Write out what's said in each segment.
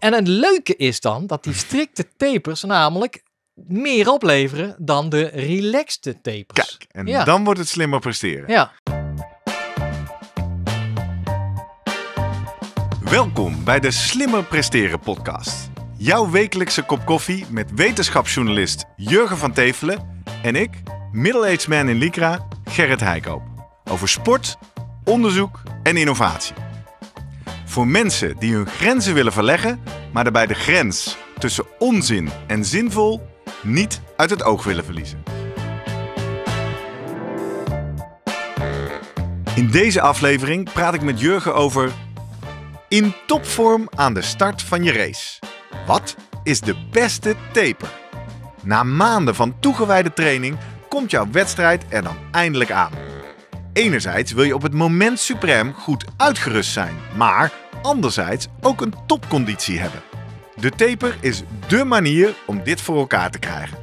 En het leuke is dan dat die strikte tapers namelijk meer opleveren dan de relaxte tapers. Kijk, en dan wordt het slimmer presteren. Ja. Welkom bij de Slimmer Presteren podcast. Jouw wekelijkse kop koffie met wetenschapsjournalist Jurgen van Tevelen en ik, middle-aged man in Lycra, Gerrit Heikoop. Over sport, onderzoek en innovatie voor mensen die hun grenzen willen verleggen, maar daarbij de grens tussen onzin en zinvol niet uit het oog willen verliezen. In deze aflevering praat ik met Jurgen over in topvorm aan de start van je race. Wat is de beste taper? Na maanden van toegewijde training komt jouw wedstrijd er dan eindelijk aan. Enerzijds wil je op het moment suprem goed uitgerust zijn, maar anderzijds ook een topconditie hebben. De taper is dé manier om dit voor elkaar te krijgen.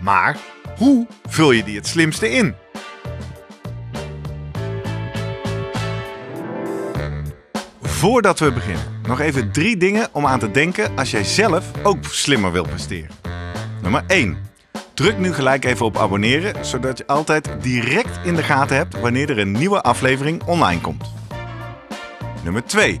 Maar hoe vul je die het slimste in? Voordat we beginnen, nog even drie dingen om aan te denken als jij zelf ook slimmer wil presteren. Nummer 1. Druk nu gelijk even op abonneren, zodat je altijd direct in de gaten hebt wanneer er een nieuwe aflevering online komt. Nummer 2.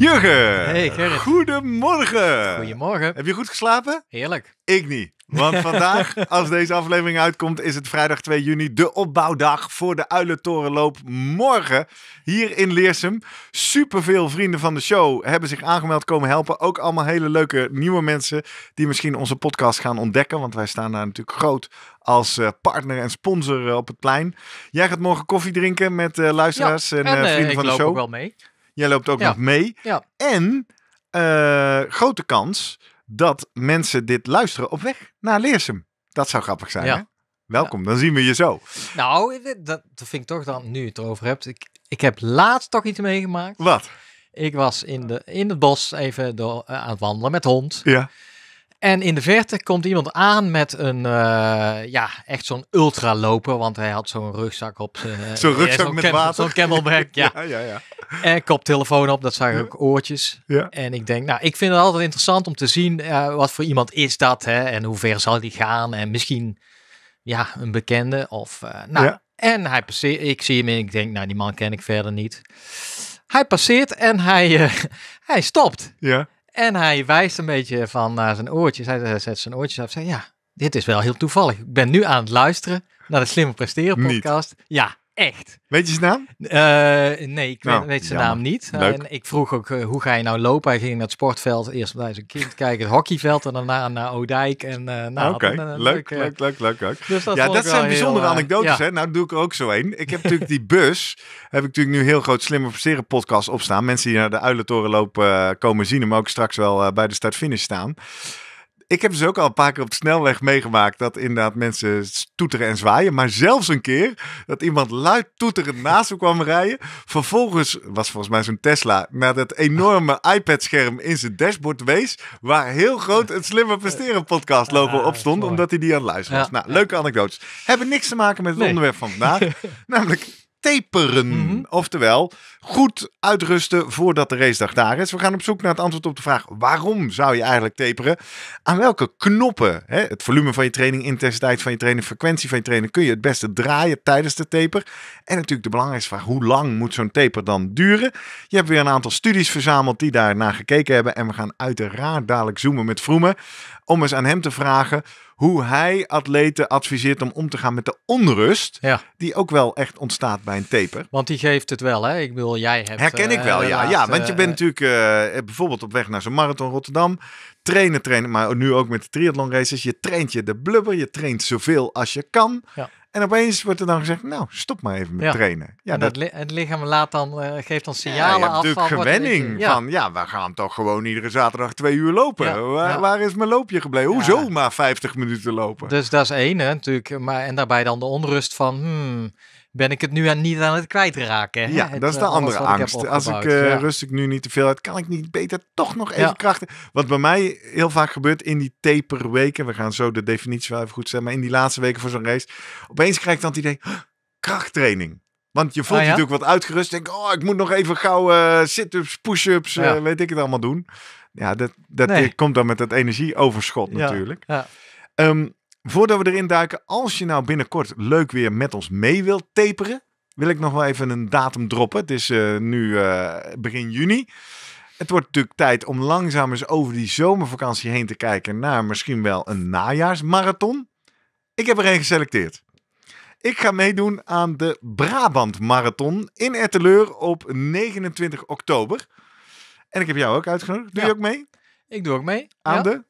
Jurgen! Hey Goedemorgen! Goedemorgen. Heb je goed geslapen? Heerlijk. Ik niet. Want vandaag, als deze aflevering uitkomt, is het vrijdag 2 juni de opbouwdag voor de Uilentorenloop. Morgen hier in Leersum. Superveel vrienden van de show hebben zich aangemeld komen helpen. Ook allemaal hele leuke nieuwe mensen die misschien onze podcast gaan ontdekken. Want wij staan daar natuurlijk groot als eh, partner en sponsor eh, op het plein. Jij gaat morgen koffie drinken met eh, luisteraars en, vrienden van de show. Ik loop ook wel mee. Jij loopt ook nog mee. Ja. En eh, grote kans dat mensen dit luisteren op weg naar Leersum. Dat zou grappig zijn, Welkom, dan zien we je zo. Nou, dat, vind ik toch dan, nu je het erover hebt. Ik, ik heb laatst toch iets meegemaakt. Wat? Ik was in, de, in het bos even door, eh, aan het wandelen met hond. Ja. En in de verte komt iemand aan met een, eh, ja, echt zo'n ultraloper, want hij had zo'n rugzak op zijn... Eh, zo'n rugzak met water. Zo'n camelback, ja. ja, ja, ja. En koptelefoon op, dat zijn ook oortjes. Ja. En ik denk, nou, ik vind het altijd interessant om te zien eh, wat voor iemand is dat, hè, en hoe ver zal die gaan, en misschien, ja, een bekende, of, nou... Ja. En hij passeert, ik zie hem in, ik denk, nou, die man ken ik verder niet. Hij passeert en hij, hij stopt. Ja. En hij wijst een beetje van naar zijn oortjes. Hij eh, zet zijn oortjes af en zegt, ja, dit is wel heel toevallig. Ik ben nu aan het luisteren naar de slimme Presteren podcast. Ja, echt. Weet je zijn naam? Eh, nee, ik weet, nou, zijn naam niet. en ik vroeg ook, eh, hoe ga je nou lopen? Hij ging naar het sportveld. Eerst bij zijn kind kijken, het hockeyveld. En daarna naar Oudijk. En, eh, nou, Oké, leuk, leuk, leuk, leuk, leuk, dus dat ja, dat zijn bijzondere heel, anekdotes. Hè? Nou doe ik er ook zo een. Ik heb natuurlijk die bus, heb ik natuurlijk nu heel groot slimme verseren podcast opstaan. Mensen die naar de Uilentoren lopen komen zien hem ook straks wel bij de start-finish staan. Ik heb dus ook al een paar keer op de snelweg meegemaakt dat inderdaad mensen toeteren en zwaaien. Maar zelfs een keer dat iemand luid toeterend naast me kwam rijden. Vervolgens was volgens mij zo'n Tesla naar dat enorme iPad-scherm in zijn dashboard wees. Waar heel groot het Slimmer Presteren podcast logo ah, op stond. Omdat hij die aan het luisteren was. Nou, leuke anekdotes. Hebben niks te maken met het onderwerp van vandaag. namelijk taperen. Mhm. Oftewel, goed uitrusten voordat de racedag daar is. We gaan op zoek naar het antwoord op de vraag: waarom zou je eigenlijk taperen? Aan welke knoppen, hè, het volume van je training, intensiteit van je training, frequentie van je training, kun je het beste draaien tijdens de taper? En natuurlijk de belangrijkste vraag: hoe lang moet zo'n taper dan duren? Je hebt weer een aantal studies verzameld die daar naar gekeken hebben. En we gaan uiteraard dadelijk zoomen met Vroemen om eens aan hem te vragen hoe hij atleten adviseert om om te gaan met de onrust. Die ook wel echt ontstaat bij een taper. Want die geeft het wel, hè? Ik bedoel, jij hebt... Herken ik wel, eh, ja. ja, want je eh, bent eh, natuurlijk bijvoorbeeld op weg naar zo'n marathon Rotterdam. Trainen, trainen, maar nu ook met de triathlon races. Je traint je de blubber, je traint zoveel als je kan. Ja. En opeens wordt er dan gezegd, nou, stop maar even met trainen. Ja, dat, het lichaam laat dan, eh, geeft dan signalen af. natuurlijk van, gewenning van, ja, we gaan toch gewoon iedere zaterdag twee uur lopen. Waar, is mijn loopje gebleven? Hoezo maar 50 minuten lopen? Dus dat is één, natuurlijk. Maar, en daarbij dan de onrust van, hmm, ben ik het nu aan, niet aan het kwijtraken. Ja, dat is de eh, andere angst. Als ik uh, ja. rustig nu niet te veel uit, kan ik niet beter toch nog even krachten. Wat bij mij heel vaak gebeurt in die taperweken, we gaan zo de definitie wel even goed stellen, maar in die laatste weken voor zo'n race, opeens krijg ik dan het idee, krachttraining. Want je voelt ah, je natuurlijk wat uitgerust. Denk, oh, ik moet nog even gauw uh, sit-ups, push-ups, weet ik het allemaal doen. Ja, dat, dat komt dan met dat energieoverschot natuurlijk. Ja. Ehm, Voordat we erin duiken, als je nou binnenkort leuk weer met ons mee wilt taperen, wil ik nog wel even een datum droppen. Het is eh, nu eh, begin juni. Het wordt natuurlijk tijd om langzaam eens over die zomervakantie heen te kijken naar misschien wel een najaarsmarathon. Ik heb er een geselecteerd. Ik ga meedoen aan de Brabant Marathon in Etteleur op 29 oktober. En ik heb jou ook uitgenodigd. Doe je ook mee? Ik doe ook mee. Aan ja. de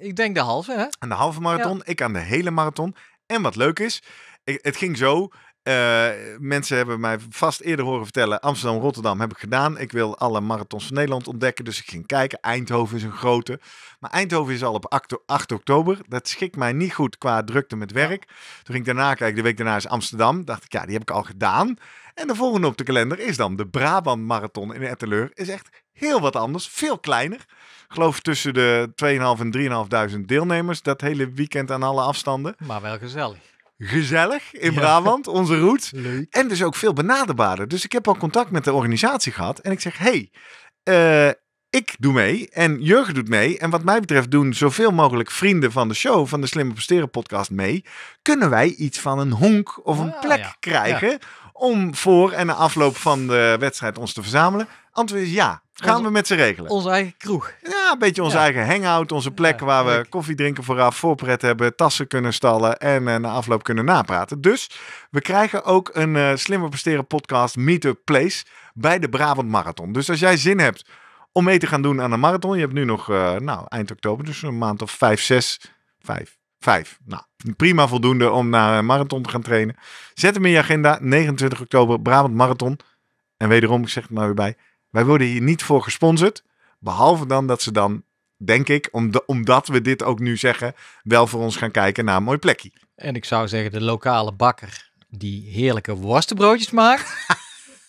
ik denk de halve, hè? Aan de halve marathon, ik aan de hele marathon. En wat leuk is, het ging zo. Eh, mensen hebben mij vast eerder horen vertellen: Amsterdam, Rotterdam heb ik gedaan. Ik wil alle marathons van Nederland ontdekken. Dus ik ging kijken. Eindhoven is een grote. Maar Eindhoven is al op 8, oktober. Dat schikt mij niet goed qua drukte met werk. Toen ging ik daarna kijken. De week daarna is Amsterdam. Dacht ik, ja, die heb ik al gedaan. En de volgende op de kalender is dan de Brabant Marathon in Etteleur. Is echt heel wat anders. Veel kleiner. Ik geloof tussen de 2.5 en 3.500 deelnemers. Dat hele weekend aan alle afstanden. Maar wel gezellig gezellig in Brabant, onze route En dus ook veel benaderbaarder. Dus ik heb al contact met de organisatie gehad. En ik zeg, hey, eh, ik doe mee en Jurgen doet mee. En wat mij betreft doen zoveel mogelijk vrienden van de show, van de Slimme Presteren podcast mee. Kunnen wij iets van een honk of een ah, plek krijgen om voor en na afloop van de wedstrijd ons te verzamelen? Antwoord is ja. Gaan we met ze regelen. Onze eigen kroeg. Ja, een beetje onze eigen hangout. Onze plek waar we koffie drinken vooraf, voorpret hebben, tassen kunnen stallen en eh, na afloop kunnen napraten. Dus we krijgen ook een uh, Slimmer Presteren podcast Meetup Place bij de Brabant Marathon. Dus als jij zin hebt om mee te gaan doen aan de marathon, je hebt nu nog eh, nou, eind oktober, dus een maand of vijf, zes, vijf, Vijf. Nou, prima voldoende om naar een eh, marathon te gaan trainen. Zet hem in je agenda. 29 oktober, Brabant Marathon. En wederom, ik zeg het maar weer bij. Wij worden hier niet voor gesponsord. Behalve dan dat ze dan, denk ik, omdat we dit ook nu zeggen, wel voor ons gaan kijken naar een mooi plekje. En ik zou zeggen, de lokale bakker die heerlijke worstenbroodjes maakt.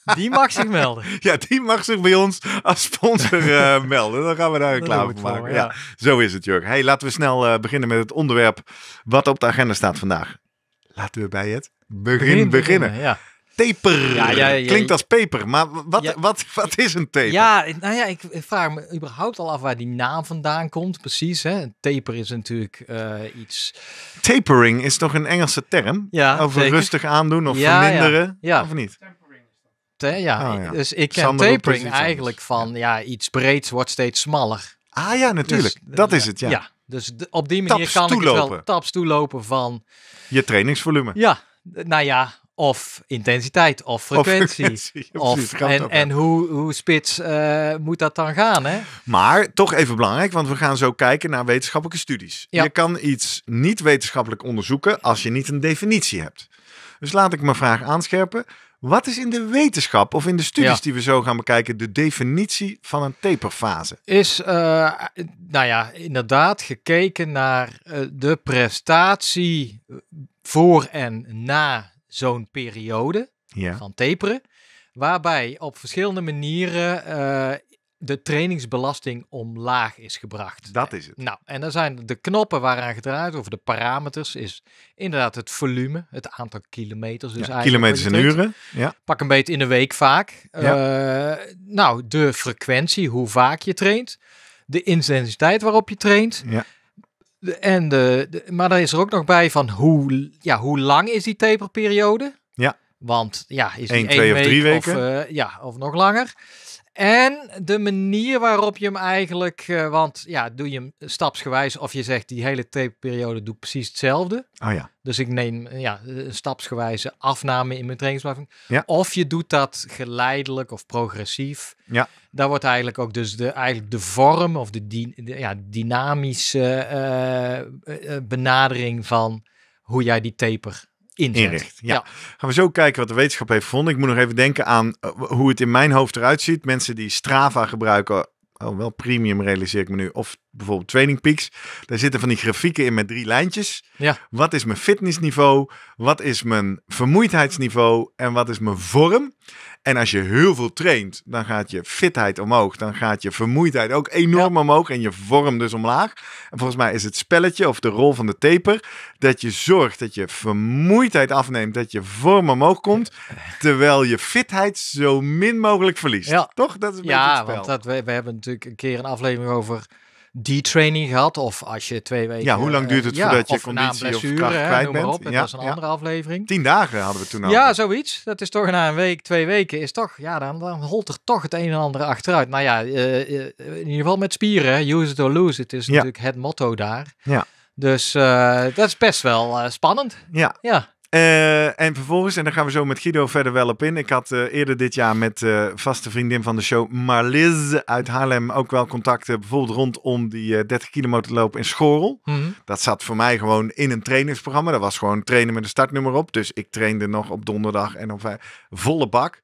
Die mag zich melden. Ja, die mag zich bij ons als sponsor eh, melden. Dan gaan we daar klaar voor maken. ja. zo is het, Jurk. Hey, laten we snel eh, beginnen met het onderwerp wat op de agenda staat vandaag. Laten we bij het begin, beginnen. ja. Taper. Klinkt als peper, maar wat, wat, wat, is een taper? Ja, nou ja, ik vraag me überhaupt al af waar die naam vandaan komt. Precies, hè? Taper is natuurlijk eh, iets... Tapering is toch een Engelse term? Ja, Over rustig aandoen of verminderen, of niet? Oh, ja, Dus ik ken Sander tapering eigenlijk van ja. iets breeds wordt steeds smaller. Ah ja, natuurlijk. Dus, dat eh, is het, ja. ja. Dus op die manier kan toelopen. ik wel taps toelopen van... Je trainingsvolume. Ja, nou ja, of intensiteit of frequentie. Of en, en hoe, hoe spits eh, moet dat dan gaan? Hè? Maar toch even belangrijk, want we gaan zo kijken naar wetenschappelijke studies. Je kan iets niet wetenschappelijk onderzoeken als je niet een definitie hebt. Dus laat ik mijn vraag aanscherpen. Wat is in de wetenschap of in de studies die we zo gaan bekijken de definitie van een taperfase? Is, eh, nou ja, inderdaad gekeken naar eh, de prestatie eh, voor en na zo'n periode van taperen. Waarbij op verschillende manieren de trainingsbelasting omlaag is gebracht. Dat is het. Nou, en dan zijn de knoppen waaraan gedraaid, of de parameters, is inderdaad het volume, het aantal kilometers. Dus ja, kilometers en uren. Ja. Pak een beetje in de week vaak. Ja. Eh, nou, de frequentie, hoe vaak je traint. De intensiteit waarop je traint. Ja. De, en de, maar daar is er ook nog bij van hoe, ja, hoe lang is die taperperiode? Ja. Want ja, is het twee of drie weken? Of, eh, ja, of nog langer. En de manier waarop je hem eigenlijk, eh, want ja, doe je hem stapsgewijs of je zegt die hele tapeperiode doe precies hetzelfde. Oh ja. Dus ik neem eh, ja, stapsgewijze afname in mijn trainingsbeleving. Ja. Of je doet dat geleidelijk of progressief. Ja. Daar wordt eigenlijk ook dus de, eigenlijk de vorm of de, ja, dynamische eh, benadering van hoe jij die taper inricht. Ja. ja. Gaan we zo kijken wat de wetenschap heeft gevonden. Ik moet nog even denken aan eh, hoe het in mijn hoofd eruit ziet. Mensen die Strava gebruiken Oh, wel premium realiseer ik me nu. Of bijvoorbeeld Training Peaks. Daar zitten van die grafieken in met drie lijntjes. Ja. Wat is mijn fitnessniveau? Wat is mijn vermoeidheidsniveau? En wat is mijn vorm? En als je heel veel traint, dan gaat je fitheid omhoog. Dan gaat je vermoeidheid ook enorm omhoog en je vorm dus omlaag. En volgens mij is het spelletje of de rol van de taper dat je zorgt dat je vermoeidheid afneemt, dat je vorm omhoog komt, terwijl je fitheid zo min mogelijk verliest. Ja. Toch? Dat is een ja, beetje het spel. want dat, we, we hebben natuurlijk een keer een aflevering over die training gehad. Of als je twee weken... Ja, hoe lang eh, duurt het voordat je conditie blessure, of kracht bent? Op, dat is een andere aflevering. Tien dagen hadden we toen al. Ja, zoiets. Dat is toch na een week, twee weken is toch... Ja, dan, dan holt er toch het een en ander achteruit. Nou ja, eh, eh, in ieder geval met spieren. Use it or lose it is natuurlijk het motto daar. Ja. Dus dat is best wel spannend. Ja. ja. Eh, en vervolgens, en daar gaan we zo met Guido verder wel op in. Ik had eh, eerder dit jaar met uh, vaste vriendin van de show, Marliz uit Haarlem, ook wel contacten. Bijvoorbeeld rondom die 30 kilometer lopen in Schorl. Mhm. Dat zat voor mij gewoon in een trainingsprogramma. Dat was gewoon trainen met een startnummer op. Dus ik trainde nog op donderdag en op volle bak.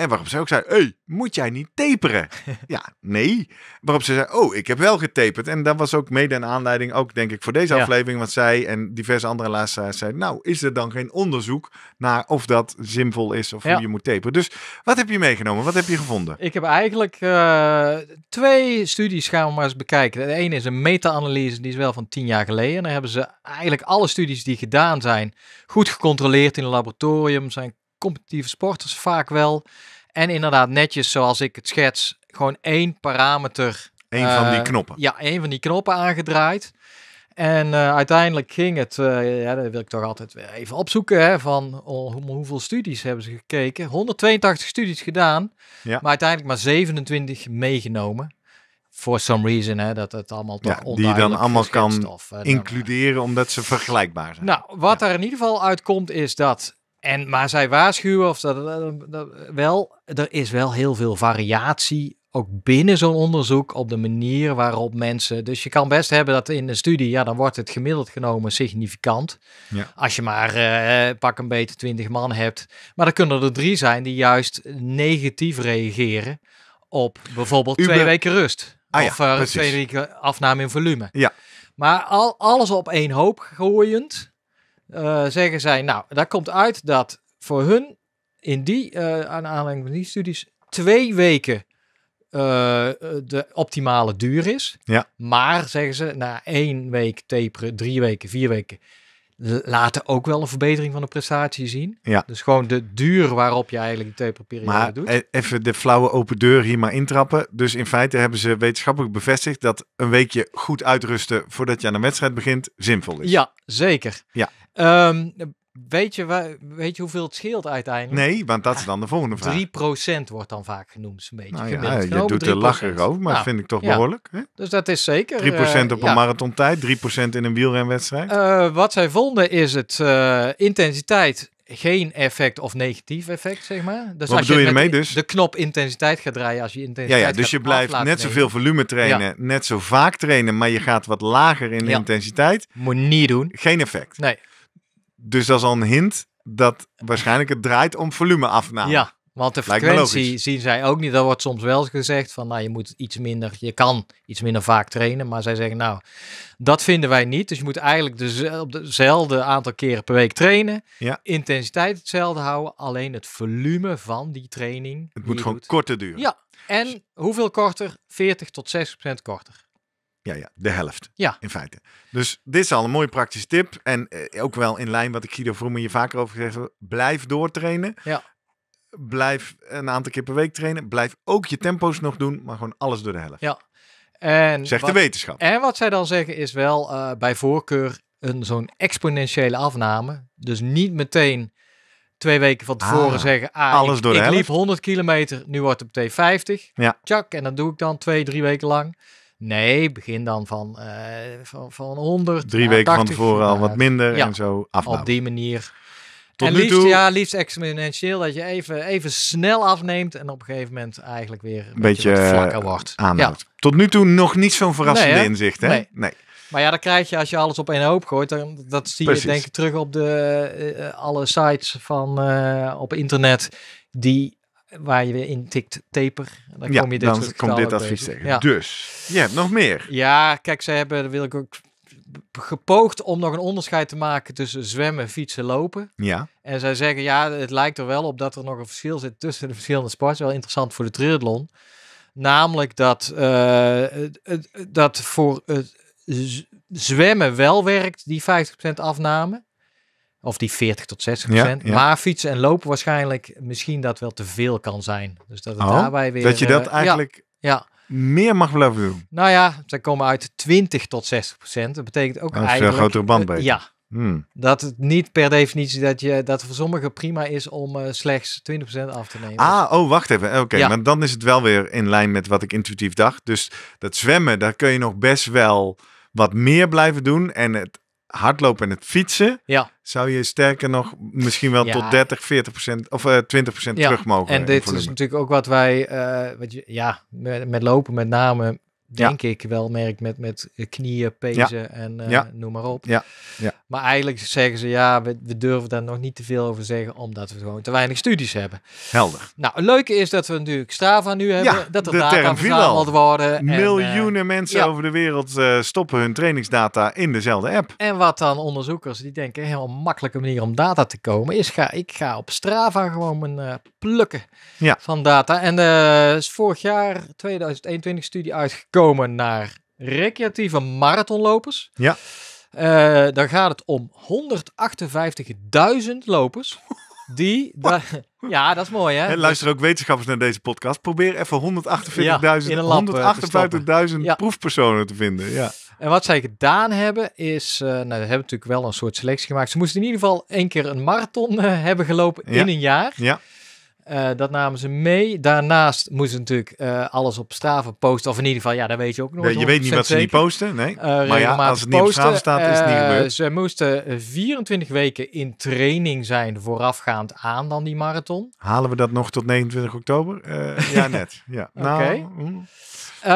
En waarop ze ook zei, hey, moet jij niet taperen? ja, nee. Waarop ze zei, oh, ik heb wel getaperd. En dat was ook mede een aanleiding, ook denk ik, voor deze aflevering. Want zij en diverse andere laatste zeiden, nou, is er dan geen onderzoek naar of dat zinvol is of hoe je moet taperen? Dus wat heb je meegenomen? Wat heb je gevonden? Ik heb eigenlijk eh, twee studies gaan we maar eens bekijken. De ene is een meta-analyse, die is wel van tien jaar geleden. En daar hebben ze eigenlijk alle studies die gedaan zijn, goed gecontroleerd in een laboratorium, zijn competitieve sporters vaak wel. En inderdaad, netjes zoals ik het schets, gewoon één parameter. Eén van die eh, knoppen. Ja, één van die knoppen aangedraaid. En eh, uiteindelijk ging het, uh, ja, dat wil ik toch altijd even opzoeken, hè, van hoeveel studies hebben ze gekeken. 182 studies gedaan, maar uiteindelijk maar 27 meegenomen. For some reason, hè, dat het allemaal toch ja, Die je dan allemaal kan nou, includeren omdat ze vergelijkbaar zijn. Nou, wat ja. er in ieder geval uitkomt is dat en, maar zij waarschuwen, of dat, dat, wel, er is wel heel veel variatie ook binnen zo'n onderzoek op de manier waarop mensen. Dus je kan best hebben dat in een studie, ja, dan wordt het gemiddeld genomen significant. Ja. Als je maar eh, pak een beetje 20 man hebt. Maar dan kunnen er drie zijn die juist negatief reageren op bijvoorbeeld twee weken rust. Ah of eh, twee weken afname in volume. Ja. Maar al, alles op één hoop gooiend eh, zeggen zij, nou, daar komt uit dat voor hun in die, uh, aan aanleiding van die studies, twee weken eh, de optimale duur is. Ja. Maar, zeggen ze, na één week taperen, drie weken, vier weken, laten ook wel een verbetering van de prestatie zien. Ja. Dus gewoon de duur waarop je eigenlijk de taperperiode maar doet. E-, even de flauwe open deur hier maar intrappen. Dus in feite hebben ze wetenschappelijk bevestigd dat een weekje goed uitrusten voordat je aan de wedstrijd begint zinvol is. Ja, zeker. Ja. Ehm, weet, je, weet je hoeveel het scheelt uiteindelijk? Nee, want dat is ah, dan de volgende vraag. 3% wordt dan vaak genoemd, een beetje nou ja, Je oh, doet er lachen over, maar nou, vind ik toch behoorlijk. Hè? Dus dat is zeker. 3% eh, op een ja. tijd, 3% in een wielrenwedstrijd. Eh, wat zij vonden is het eh, intensiteit geen effect of negatief effect, zeg maar. Dus wat bedoel je, ermee dus? De knop intensiteit gaat draaien als je intensiteit Ja, ja dus je blijft net zoveel volume trainen, net zo vaak trainen, maar je gaat wat lager in intensiteit. Moet niet doen. Geen effect. Nee. Dus dat is al een hint dat waarschijnlijk het draait om volumeafname. Ja, want de frequentie zien zij ook niet. Dat wordt soms wel gezegd van, nou, je moet iets minder, je kan iets minder vaak trainen. Maar zij zeggen, nou, dat vinden wij niet. Dus je moet eigenlijk dezelfde aantal keren per week trainen. Intensiteit hetzelfde houden, alleen het volume van die training. Het moet gewoon korter duren. Ja, en hoeveel korter? 40 tot 60 procent korter ja, ja, de helft. Ja. In feite. Dus dit is al een mooie praktische tip. En eh, ook wel in lijn wat ik Guido Vroemen je vaker over gezegd heb. Blijf doortrainen. Ja. Blijf een aantal keer per week trainen. Blijf ook je tempo's nog doen, maar gewoon alles door de helft. Ja. En Zegt de wetenschap. En wat zij dan zeggen is wel eh, bij voorkeur een zo'n exponentiële afname. Dus niet meteen twee weken van tevoren ah, zeggen: ah, alles ik, door de ik liep 100 kilometer, nu wordt het T 50. Ja. Tjak, en dat doe ik dan twee, drie weken lang. Nee, begin dan van, uh, van, van 100. Drie eh, weken van tevoren al wat eh, minder en zo afnemen. Op die manier. Tot en liefst, toe... ja, liefst exponentieel, dat je even, even snel afneemt en op een gegeven moment eigenlijk weer een beetje, vlakker wordt. Aanhoudt. Ja. Tot nu toe nog niet zo'n verrassende inzicht, hè? nee. nee. Maar ja, dan krijg je als je alles op één hoop gooit, dan, dat zie je denk ik terug op de, alle sites van op internet die waar je weer tikt taper. Dan kom je dit dan dit advies tegen. Ja. Dus, je hebt nog meer. Ja, kijk, ze hebben, wil ik ook gepoogd om nog een onderscheid te maken tussen zwemmen, fietsen, lopen. Ja. En zij zeggen, ja, het lijkt er wel op dat er nog een verschil zit tussen de verschillende sporten. Wel interessant voor de triathlon. Namelijk dat, eh, dat voor het zwemmen wel werkt, die 50% afname. Of die 40 tot 60 procent. Maar fietsen en lopen waarschijnlijk misschien dat wel te veel kan zijn. Dus dat het oh, daarbij weer... Dat je dat eh, eigenlijk ja, meer mag blijven doen. Nou ja, ze komen uit 20 tot 60 procent. Dat betekent ook eigenlijk... Een grotere bandbreedte. ja. Hmm. Dat het niet per definitie dat, je, dat voor sommigen prima is om uh, slechts 20% af te nemen. Ah, oh, wacht even. Oké, maar dan is het wel weer in lijn met wat ik intuïtief dacht. Dus dat zwemmen, daar kun je nog best wel wat meer blijven doen. En het hardlopen en het fietsen, ja. zou je sterker nog misschien wel tot 30, 40 procent of uh, eh, 20 procent terug mogen. En dit is natuurlijk ook wat wij, eh, wat je, ja, met, lopen met name denk ik, wel merk met, met eh, knieën, pezen en eh, noem maar op. Ja. Ja. Maar eigenlijk zeggen ze, ja, we, we, durven daar nog niet te veel over zeggen, omdat we gewoon te weinig studies hebben. Helder. Nou, het leuke is dat we natuurlijk Strava nu hebben, dat er data verzameld worden. Eh, Miljoenen en, mensen over de wereld stoppen hun trainingsdata in dezelfde app. En wat dan onderzoekers die denken, een heel makkelijke manier om data te komen, is ga, ik ga op Strava gewoon mijn plukken van data. En er is vorig jaar, 2021, studie uitgekomen komen naar recreatieve marathonlopers. Ja. Eh, dan gaat het om 158.000 lopers. Die, ja, dat is mooi hè. En luister ook wetenschappers naar deze podcast. Probeer even 148.000, ja, 158.000 eh, ja. proefpersonen te vinden. Ja. En wat zij gedaan hebben is, uh, nou, ze hebben natuurlijk wel een soort selectie gemaakt. Ze moesten in ieder geval één keer een marathon hebben gelopen in een jaar. Ja. Eh, dat namen ze mee. Daarnaast moesten ze natuurlijk eh, alles op straven posten. Of in ieder geval, ja, dat weet je ook nog. Nee, je weet niet wat ze niet posten, nee. Eh, maar ja, als het niet op Strava staat, is het niet gebeurd. Ze moesten 24 weken in training zijn voorafgaand aan dan die marathon. Halen we dat nog tot 29 oktober? ja, net. Ja. Oké. Nou, hm.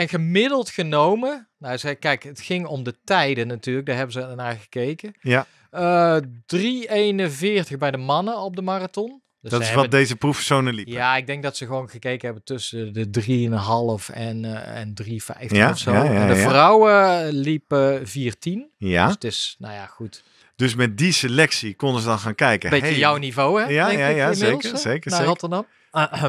en gemiddeld genomen, nou, zei, kijk, het ging om de tijden natuurlijk. Daar hebben ze naar gekeken. Ja. 3,41 bij de mannen op de marathon. Dus dat is wat deze proefpersonen liepen. Ja, ik denk dat ze gewoon gekeken hebben tussen de 3,5 en, uh, en 3,50 ja, of zo. en de vrouwen liepen 14. Ja. Dus het is, nou ja, goed. Dus met die selectie konden ze dan gaan kijken. Beetje jouw niveau, hè? Ja, ja, ja zeker, hè? zeker. Naar Rotterdam. Uh,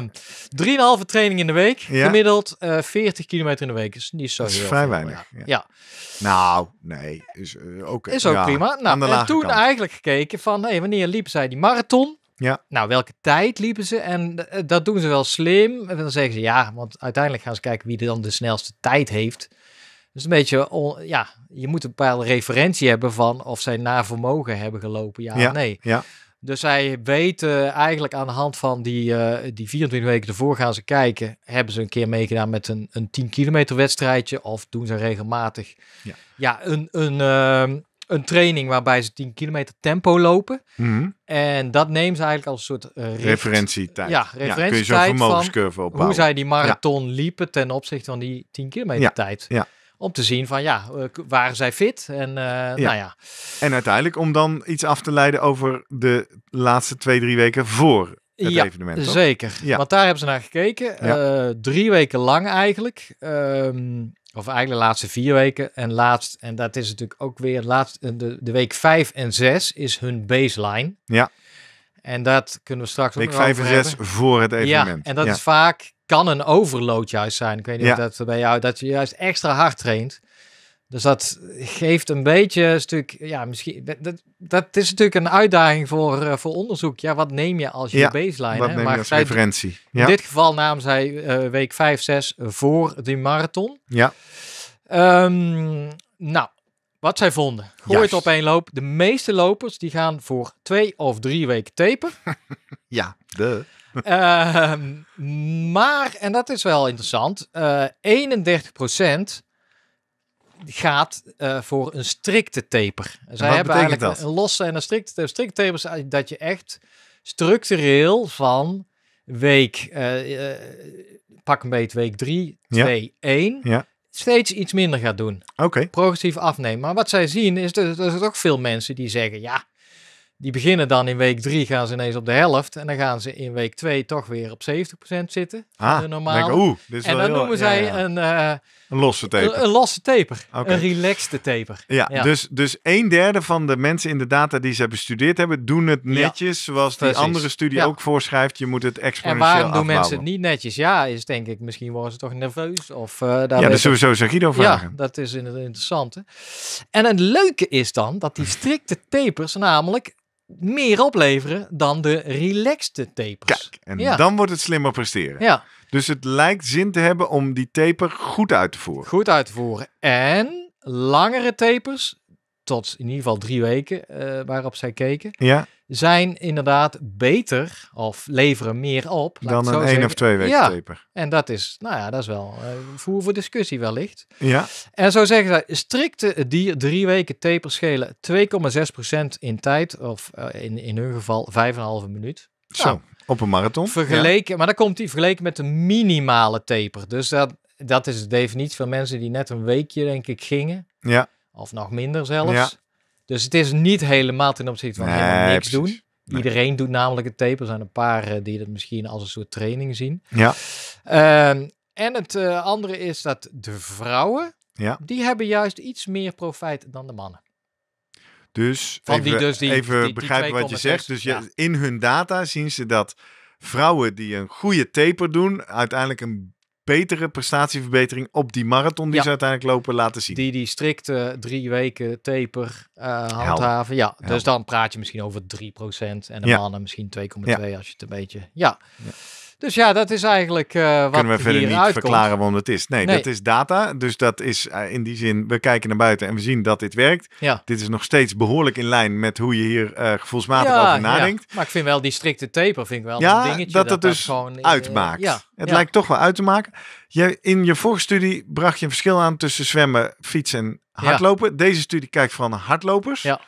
3,5 training in de week. Gemiddeld uh, eh, 40 kilometer in de week. Is dus niet zo dat is vrij weinig. Ja. Nou, nee. Is, eh, ook, is ook prima. Nou, en toen eigenlijk gekeken van hey, wanneer liep zij die marathon? Ja. Nou, welke tijd liepen ze? En eh, dat doen ze wel slim. En dan zeggen ze ja, want uiteindelijk gaan ze kijken wie dan de snelste tijd heeft. Dus een beetje, ja, je moet een bepaalde referentie hebben van of zij na vermogen hebben gelopen, ja, of nee. Ja. Dus zij weten eigenlijk aan de hand van die, uh, die 24 weken ervoor gaan ze kijken. Hebben ze een keer meegedaan met een, een 10 kilometer wedstrijdje of doen ze regelmatig ja. Ja, een, een, ehm, een training waarbij ze 10 kilometer tempo lopen. Mhm. En dat neemt ze eigenlijk als een soort eh, referentietijd. Ja, referentietijd. kun je zo'n vermogenscurve opbouwen. Hoe zij die marathon liepen ten opzichte van die 10 kilometer tijd. Ja. Om te zien van ja, eh, waren zij fit? En, eh, Nou ja. en uiteindelijk om dan iets af te leiden over de laatste twee, drie weken voor het evenement. Toch? Zeker. Ja, zeker. Want daar hebben ze naar gekeken. drie weken lang eigenlijk. Ehm, of eigenlijk de laatste vier weken. En laatst, en dat is natuurlijk ook weer laatst, eh, de, de week vijf en zes is hun baseline. Ja. En dat kunnen we straks week ook Week vijf en zes voor het evenement. Ja, en dat is vaak, kan een overload juist zijn. Ik weet niet of dat bij jou, dat je juist extra hard traint. Dus dat geeft een beetje een stuk, ja, misschien, dat, dat is natuurlijk een uitdaging voor, eh, voor onderzoek. Ja, wat neem je als je ja, baseline? Wat neem je maar als referentie? In dit geval namen zij eh, week 5, 6 voor die marathon. Ja. Ehm, nou, wat zij vonden. Gooi het op één loop. De meeste lopers die gaan voor twee of drie weken tapen. ja, de. Ehm, maar, en dat is wel interessant, 31 eh, procent gaat eh, voor een strikte taper. Zij dus Wat hebben eigenlijk dat? Een, losse en een strikte taper. Strikte taper is dat je echt structureel van week, eh, eh, pak een beetje week 3, 2, 1, steeds iets minder gaat doen. Progressief afnemen. Maar wat zij zien is dat er toch veel mensen die zeggen: ja, die beginnen dan in week drie gaan ze ineens op de helft. En dan gaan ze in week 2 toch weer op 70% zitten. Ah, de en dan noemen zij Een, een losse taper. Een, losse taper. Een relaxte taper. Ja, Dus, dus een derde van de mensen in de data die ze bestudeerd hebben, doen het netjes. Zoals die andere studie ook voorschrijft. Je moet het exponentieel En waarom doen mensen het niet netjes? Ja, is denk ik, misschien worden ze toch nerveus. Of, uh, daar ja, dat sowieso we Guido vragen. Ja, dat is inderdaad interessant. Hè? En het leuke is dan dat die strikte tapers namelijk meer opleveren dan de relaxte tapers. Kijk, en dan wordt het slimmer presteren. Ja. Dus het lijkt zin te hebben om die taper goed uit te voeren. Goed uit te voeren. En langere tapers tot in ieder geval drie weken eh, waarop zij keken, ja. zijn inderdaad beter of leveren meer op dan een één of twee weken ja. taper. En dat is, nou ja, dat is wel eh, voer voor discussie wellicht. Ja. En zo zeggen zij, strikte dier drie weken taper schelen 2,6% in tijd of eh, in, in hun geval 5,5 minuut. Zo. Nou, op een marathon. Vergeleken, maar dan komt die vergeleken met de minimale taper. Dus dat, dat is de definitie van mensen die net een weekje, denk ik, gingen. Ja. Of nog minder zelfs. Dus het is niet helemaal ten opzichte van nee, helemaal niks doen. Iedereen doet namelijk het taper. Er zijn een paar eh, die dat misschien als een soort training zien. Ja. Ehm, en het eh, andere is dat de vrouwen, die hebben juist iets meer profijt dan de mannen. Dus even, dus die, begrijpen wat je zegt. Dus in hun data zien ze dat vrouwen die een goede taper doen, uiteindelijk een betere prestatieverbetering op die marathon die ze uiteindelijk lopen laten zien. Die die strikte drie weken taper eh, handhaven. Ja, dus dan praat je misschien over 3% en de mannen misschien 2,2 als je het een beetje... ja. Dus ja, dat is eigenlijk uh, wat Kunnen we verder niet verklaren waarom het is. Nee, dat is data. Dus dat is eh, in die zin, we kijken naar buiten en we zien dat dit werkt. Dit is nog steeds behoorlijk in lijn met hoe je hier uh, gevoelsmatig over nadenkt. Ja. Maar ik vind wel die strikte taper, vind ik wel ja, dingetje. dat, dat, dus gewoon, uitmaakt. Het lijkt toch wel uit te maken. in je vorige studie bracht je een verschil aan tussen zwemmen, fietsen en hardlopen. Deze studie kijkt vooral naar hardlopers. Ja.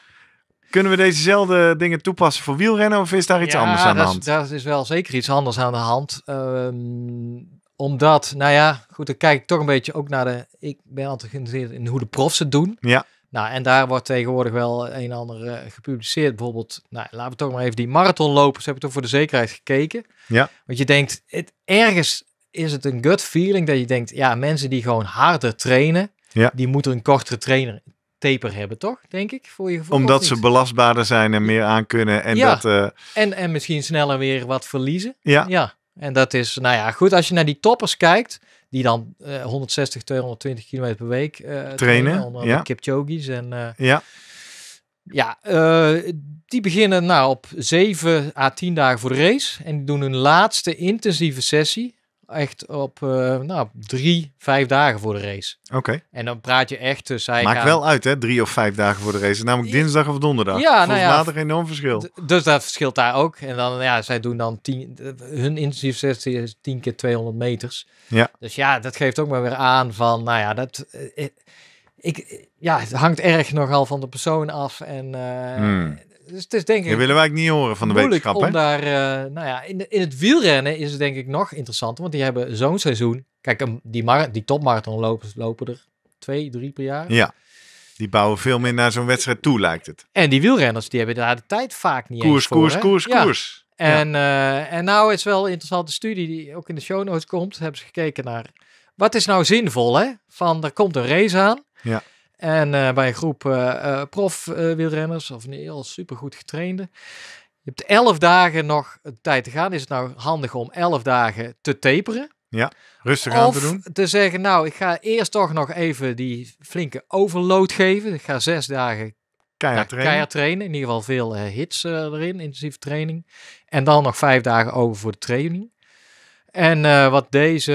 Kunnen we dezezelfde dingen toepassen voor wielrennen of is daar iets anders aan de hand? Ja, daar is wel zeker iets anders aan de hand. Ehm, omdat, nou ja, goed, dan kijk ik toch een beetje ook naar de... Ik ben altijd geïnteresseerd in hoe de profs het doen. Ja. Nou, en daar wordt tegenwoordig wel een ander eh, gepubliceerd. Bijvoorbeeld, nou, laten we toch maar even die marathonlopers, heb ik toch voor de zekerheid gekeken. Ja. Want je denkt, het, ergens is het een gut feeling dat je denkt, ja, mensen die gewoon harder trainen, ja. die moeten een kortere trainer, taper hebben, toch? Denk ik, voor je gevoel. Omdat ze belastbaarder zijn en meer aan kunnen. En, dat, eh, en, en misschien sneller weer wat verliezen. Ja. ja. En dat is, nou ja, goed. Als je naar die toppers kijkt, die dan 160, eh, 220 kilometer per week eh, trainen, trainen. Kipchogi's en... ja. Ja, die beginnen nou op 7 à 10 dagen voor de race. En die doen hun laatste intensieve sessie. Echt op uh, nou, drie, vijf dagen voor de race. Oké. En dan praat je echt tussen... Eh, zij Maakt wel uit, hè? Drie of vijf dagen voor de race. Namelijk dinsdag of donderdag. Ja, nou Volgens nou ja. een enorm verschil. Dus dat verschilt daar ook. En dan, ja, zij doen dan tien... Hun intensief sessie is tien keer 200 meters. Ja. Dus ja, dat geeft ook maar weer aan van, nou ja, dat... Eh, ik, ja, het hangt erg nogal van de persoon af. En uh, dus het is denk ik... willen wij niet horen van de wetenschap, hè? daar... Eh, nou ja, in, de, in het wielrennen is het denk ik nog interessanter, want die hebben zo'n seizoen... Kijk, ehm, die, die topmarathonlopers lopen er twee, drie per jaar. Ja. Die bouwen veel meer naar zo'n wedstrijd toe, lijkt het. En die wielrenners, die hebben daar de tijd vaak niet koers, voor, Koers, koers, ja. koers, En, ja. en eh, nou is wel een interessante studie die ook in de show notes komt. Hebben ze gekeken naar wat is nou zinvol, hè? Van, er komt een race aan. Ja. En eh, bij een groep uh, eh, eh, prof-wielrenners, of niet heel supergoed getrainde. Je hebt elf dagen nog tijd te gaan. Is het nou handig om elf dagen te taperen? Ja, rustig aan te doen. te zeggen, nou, ik ga eerst toch nog even die flinke overload geven. Ik ga zes dagen keihard nou, trainen. Keihard trainen. In ieder geval veel hits erin, intensieve training. En dan nog vijf dagen over voor de training. En wat deze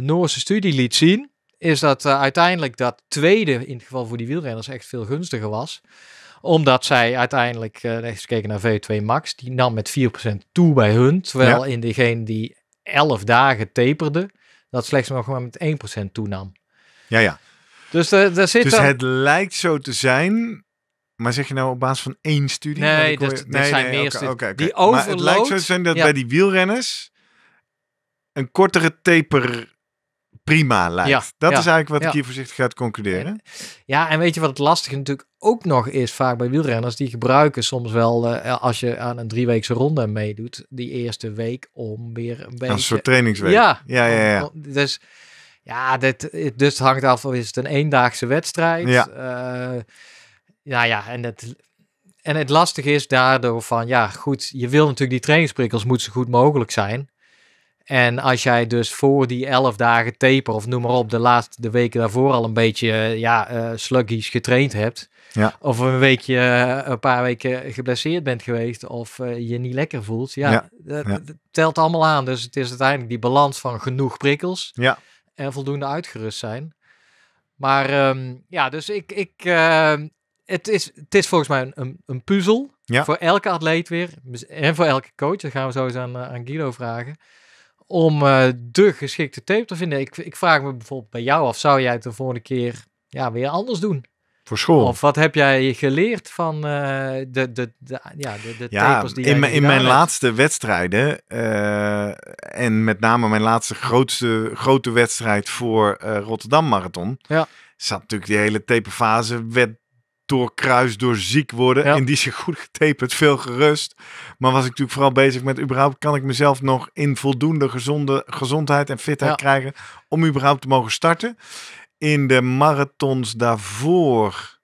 Noorse studie liet zien, is dat eh, uiteindelijk dat tweede, in het geval voor die wielrenners, echt veel gunstiger was. Omdat zij uiteindelijk, uh, eh, eens gekeken naar V2 Max, die nam met 4% toe bij hun. Terwijl in degene die 11 dagen taperde, dat slechts nog maar met 1% toenam. Ja, ja. Dus, daar zit dus het lijkt zo te zijn maar zeg je nou op basis van één studie? Nee, dat, zijn meer okay, okay, Die maar het lijkt zo te zijn dat bij die wielrenners een kortere taper prima lijkt. Ja, dat is eigenlijk wat ik hier voorzichtig gaat concluderen. Ja, en weet je wat het lastige natuurlijk ook nog is vaak bij wielrenners? Die gebruiken soms wel, eh, eh, als je aan een drieweekse ronde meedoet, die eerste week om weer een beetje... Een soort trainingsweek. Ja, ja, ja. dus... Ja, dit, eh, dus het hangt af of is het een eendaagse wedstrijd. Ja. nou ja, en het, en het lastige is daardoor van, ja goed, je wil natuurlijk die trainingsprikkels moeten zo goed mogelijk zijn. En als jij dus voor die elf dagen taper of noem maar op, de laatste de weken daarvoor al een beetje eh, ja, eh, sluggies getraind hebt. Of een weekje, eh, een paar weken geblesseerd bent geweest of je niet lekker voelt. Ja, ja. Dat, telt allemaal aan. Dus het is uiteindelijk die balans van genoeg prikkels ja. en voldoende uitgerust zijn. Maar ehm, ja, dus ik, ik, ehm, het, is, het is volgens mij een, een, puzzel. Voor elke atleet weer en voor elke coach. Dat gaan we zo eens aan, aan Guido vragen om eh, de geschikte tape te vinden. Ik, ik vraag me bijvoorbeeld bij jou af, zou jij het de volgende keer ja, weer anders doen? Voor school. Of wat heb jij geleerd van eh, de, de, ja, de, de ja, tapers die in, in mijn laatste wedstrijden eh, en met name mijn laatste grootste, grote wedstrijd voor Rotterdam Marathon, ja. zat natuurlijk die hele taperfase, werd kruis door ziek worden. Ja. En die zich goed getaperd, veel gerust. Maar was ik natuurlijk vooral bezig met überhaupt kan ik mezelf nog in voldoende gezonde, gezondheid en fitheid krijgen om überhaupt te mogen starten. In de marathons daarvoor.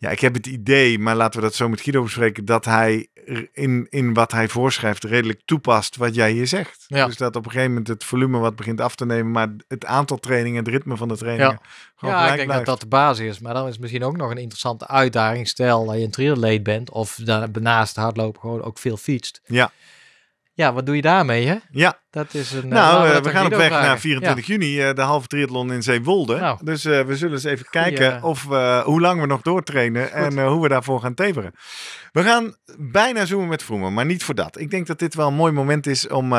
Ja, ik heb het idee, maar laten we dat zo met Guido bespreken, dat hij in, in wat hij voorschrijft redelijk toepast wat jij hier zegt. Dus dat op een gegeven moment het volume wat begint af te nemen, maar het aantal trainingen, het ritme van de trainingen. Ja, ja ik denk dat dat de basis is. Maar dan is misschien ook nog een interessante uitdaging. Stel dat je een triatleet bent of daarnaast hardlopen gewoon ook veel fietst. Ja. Ja, wat doe je daarmee? Hè? Ja, dat is een, eh, nou, eh, we gaan op weg naar 24 juni, eh, de halve triathlon in Zeewolde. Nou. Dus we zullen eens even kijken of, hoe lang we nog doortrainen en hoe we daarvoor gaan teveren. We gaan bijna zoomen met Vroemen, maar niet voor dat. Ik denk dat dit wel een mooi moment is om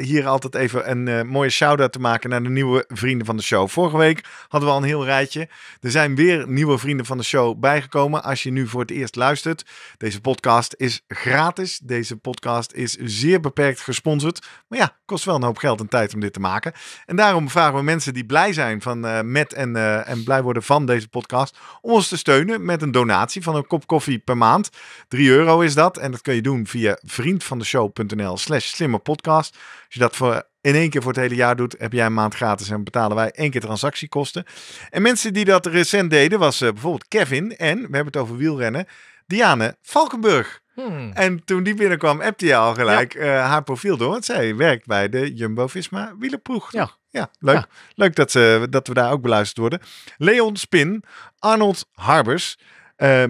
hier altijd even een mooie shout-out te maken naar de nieuwe vrienden van de show. Vorige week hadden we al een heel rijtje. Er zijn weer nieuwe vrienden van de show bijgekomen. Als je nu voor het eerst luistert, deze podcast is gratis. Deze podcast is zeer beperkt gesponsord. Maar ja, kost wel een hoop geld en tijd om dit te maken. En daarom vragen we mensen die blij zijn van, eh, met en, eh, en blij worden van deze podcast. om ons te steunen met een donatie van een kop koffie per maand. 3 euro is dat. En dat kun je doen via vriendvandeshow.nl/slash slimmerpodcast. Als je dat voor in één keer voor het hele jaar doet, heb jij een maand gratis en betalen wij één keer transactiekosten. En mensen die dat recent deden, was eh, bijvoorbeeld Kevin en, we hebben het over wielrennen, Diane Valkenburg. Hmm. En toen die binnenkwam, appte je al gelijk eh, haar profiel door. Want zij werkt bij de Jumbo-Visma wielerploeg. Ja. leuk. Leuk dat, ze, eh, dat we daar ook beluisterd worden. Leon Spin, Arnold Harbers, uh,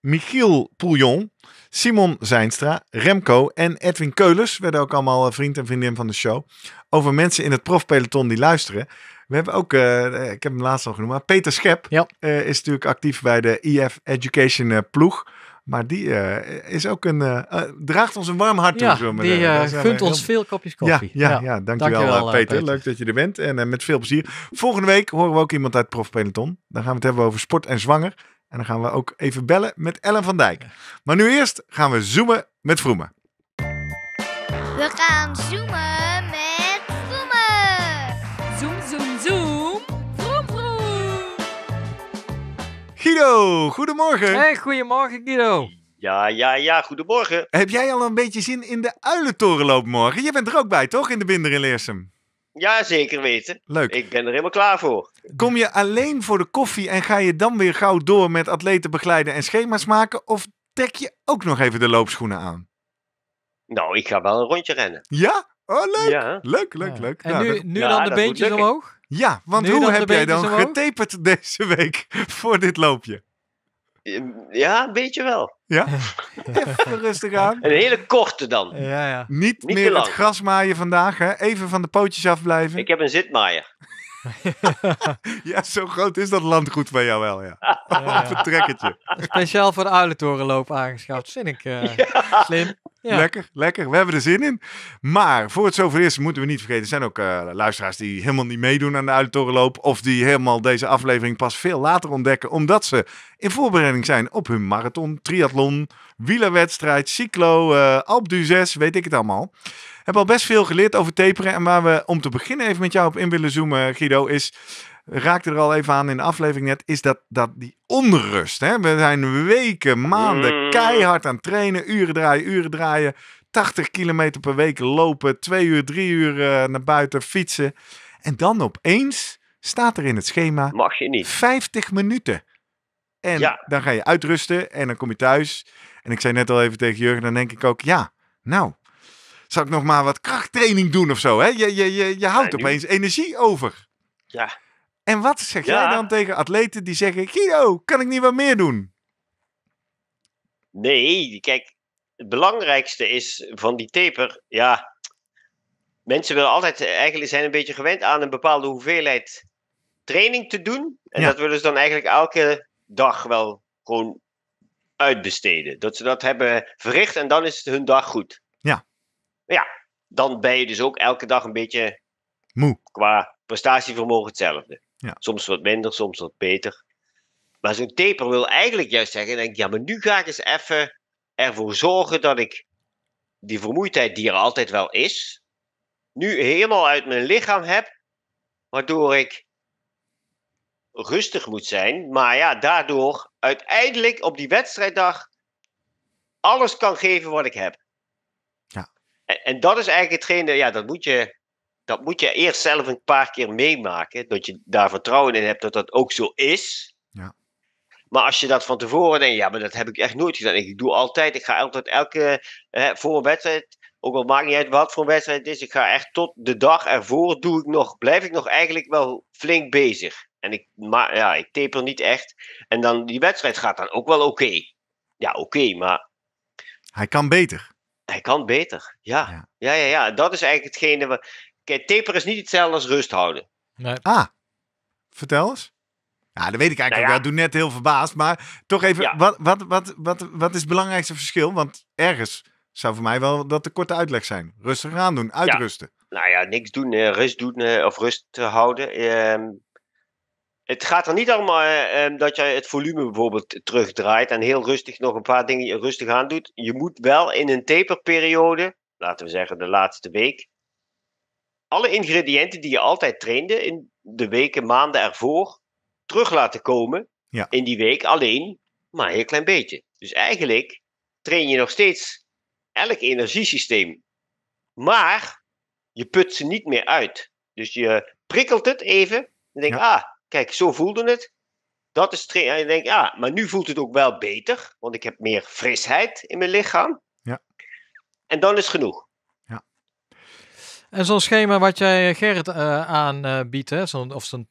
Michiel Pouillon, Simon Zijnstra, Remco en Edwin Keulers werden ook allemaal vriend en vriendin van de show. Over mensen in het profpeloton die luisteren. We hebben ook, ik heb hem laatst al genoemd, maar Peter Schep is natuurlijk actief bij de IF e Education ploeg. Maar die eh, is ook een, eh, eh, draagt ons een warm hart toe. Ja, die uh, ons veel kopjes koffie. Ja, ja, ja. dankjewel, Peter. Peter. Leuk dat je er bent en met veel plezier. Volgende week horen we ook iemand uit Prof Peloton. Dan gaan we het hebben over sport en zwanger. En dan gaan we ook even bellen met Ellen van Dijk. Maar nu eerst gaan we zoomen met Vroemen. We gaan zoomen. Guido, goedemorgen. Hey, goedemorgen Guido. Ja, ja, ja, goedemorgen. Heb jij al een beetje zin in de uilentorenloop morgen? Je bent er ook bij, toch? In de Binder in Leersum. Ja, zeker weten. Leuk. Ik ben er helemaal klaar voor. Kom je alleen voor de koffie en ga je dan weer gauw door met atleten begeleiden en schema's maken? Of trek je ook nog even de loopschoenen aan? Nou, ik ga wel een rondje rennen. Ja? Oh, leuk. Ja. Leuk, leuk, leuk. En nou, nu, nu dan de beentjes omhoog? Ja, want hoe heb jij dan getaperd deze week voor dit loopje? Ehm, ja, een beetje wel. Ja? Even rustig aan. Een hele korte dan. Ja, ja. Niet, meer het gras maaien vandaag, hè? Even van de pootjes afblijven. Ik heb een zitmaaier. ja, zo groot is dat landgoed van jou wel, ja. een trekkertje. Speciaal voor de Uilentorenloop aangeschaft. vind ik uh, slim. Lekker, lekker. We hebben er zin in. Maar voor het zover is, moeten we niet vergeten, er zijn ook eh, luisteraars die helemaal niet meedoen aan de Uitorenloop. Of die helemaal deze aflevering pas veel later ontdekken, omdat ze in voorbereiding zijn op hun marathon, triathlon, wielerwedstrijd, cyclo, uh, eh, Alp du 6, weet ik het allemaal. Hebben al best veel geleerd over taperen. En waar we om te beginnen even met jou op in willen zoomen, Guido, is raakte er al even aan in de aflevering net, is dat, dat die onrust. Hè? We zijn weken, maanden mm. keihard aan trainen, uren draaien, uren draaien, 80 kilometer per week lopen, twee uur, drie uur eh, naar buiten fietsen. En dan opeens staat er in het schema Mag je niet. 50 minuten. En dan ga je uitrusten en dan kom je thuis. En ik zei net al even tegen Jurgen, dan denk ik ook, ja, nou, zou ik nog maar wat krachttraining doen of zo. Hè? Je, je, je, je houdt opeens energie over. Ja, en wat zeg jij dan tegen atleten die zeggen: Guido, kan ik niet wat meer doen? Nee, kijk, het belangrijkste is van die taper, ja, mensen willen altijd, eh, eigenlijk zijn een beetje gewend aan een bepaalde hoeveelheid training te doen. En dat willen ze dan eigenlijk elke dag wel gewoon uitbesteden. Dat ze dat hebben verricht en dan is het hun dag goed. Ja. Ja, dan ben je dus ook elke dag een beetje moe. Qua prestatievermogen hetzelfde. Ja. Soms wat minder, soms wat beter. Maar zo'n taper wil eigenlijk juist zeggen: denk, ja, maar nu ga ik eens even ervoor zorgen dat ik die vermoeidheid die er altijd wel is, nu helemaal uit mijn lichaam heb, waardoor ik rustig moet zijn. Maar ja, daardoor uiteindelijk op die wedstrijddag alles kan geven wat ik heb. Ja. En, en dat is eigenlijk hetgeen, ja, dat moet je dat moet je eerst zelf een paar keer meemaken. Dat je daar vertrouwen in hebt dat dat ook zo is. Ja. Maar als je dat van tevoren denkt, ja, maar dat heb ik echt nooit gedaan. Ik doe altijd, ik ga altijd elke hè, voor wedstrijd, ook al maakt niet uit wat voor een wedstrijd het is, ik ga echt tot de dag ervoor doe ik nog, blijf ik nog eigenlijk wel flink bezig. En ik, maar, ja, ik taper niet echt. En dan die wedstrijd gaat dan ook wel oké. Ja, oké, maar. Hij kan beter. Hij kan beter, ja. ja. Ja, ja, ja. Dat is eigenlijk hetgene. Wat, Kijk, taper is niet hetzelfde als rust houden. Nee. Ah, vertel eens. Ja, dat weet ik eigenlijk nou wel. Doe net heel verbaasd. Maar toch even, wat, wat, wat, wat, wat is het belangrijkste verschil? Want ergens zou voor mij wel dat de korte uitleg zijn. Rustig aan doen, uitrusten. Nou ja, niks doen, eh, rust doen eh, of rust houden. Ehm, het gaat er niet allemaal eh, ehm, dat je het volume bijvoorbeeld terugdraait en heel rustig nog een paar dingen rustig aan doet. Je moet wel in een taperperiode, laten we zeggen de laatste week, alle ingrediënten die je altijd trainde in de weken, maanden ervoor, terug laten komen in die week alleen, maar een heel klein beetje. Dus eigenlijk train je nog steeds elk energiesysteem, maar je put ze niet meer uit. Dus je prikkelt het even en denk, ah, kijk, zo voelde het. Dat is trainen. je denkt, ah, maar nu voelt het ook wel beter, want ik heb meer frisheid in mijn lichaam. Ja. En dan is genoeg. En zo'n schema wat jij eh, Gerrit eh, aanbiedt, of zo'n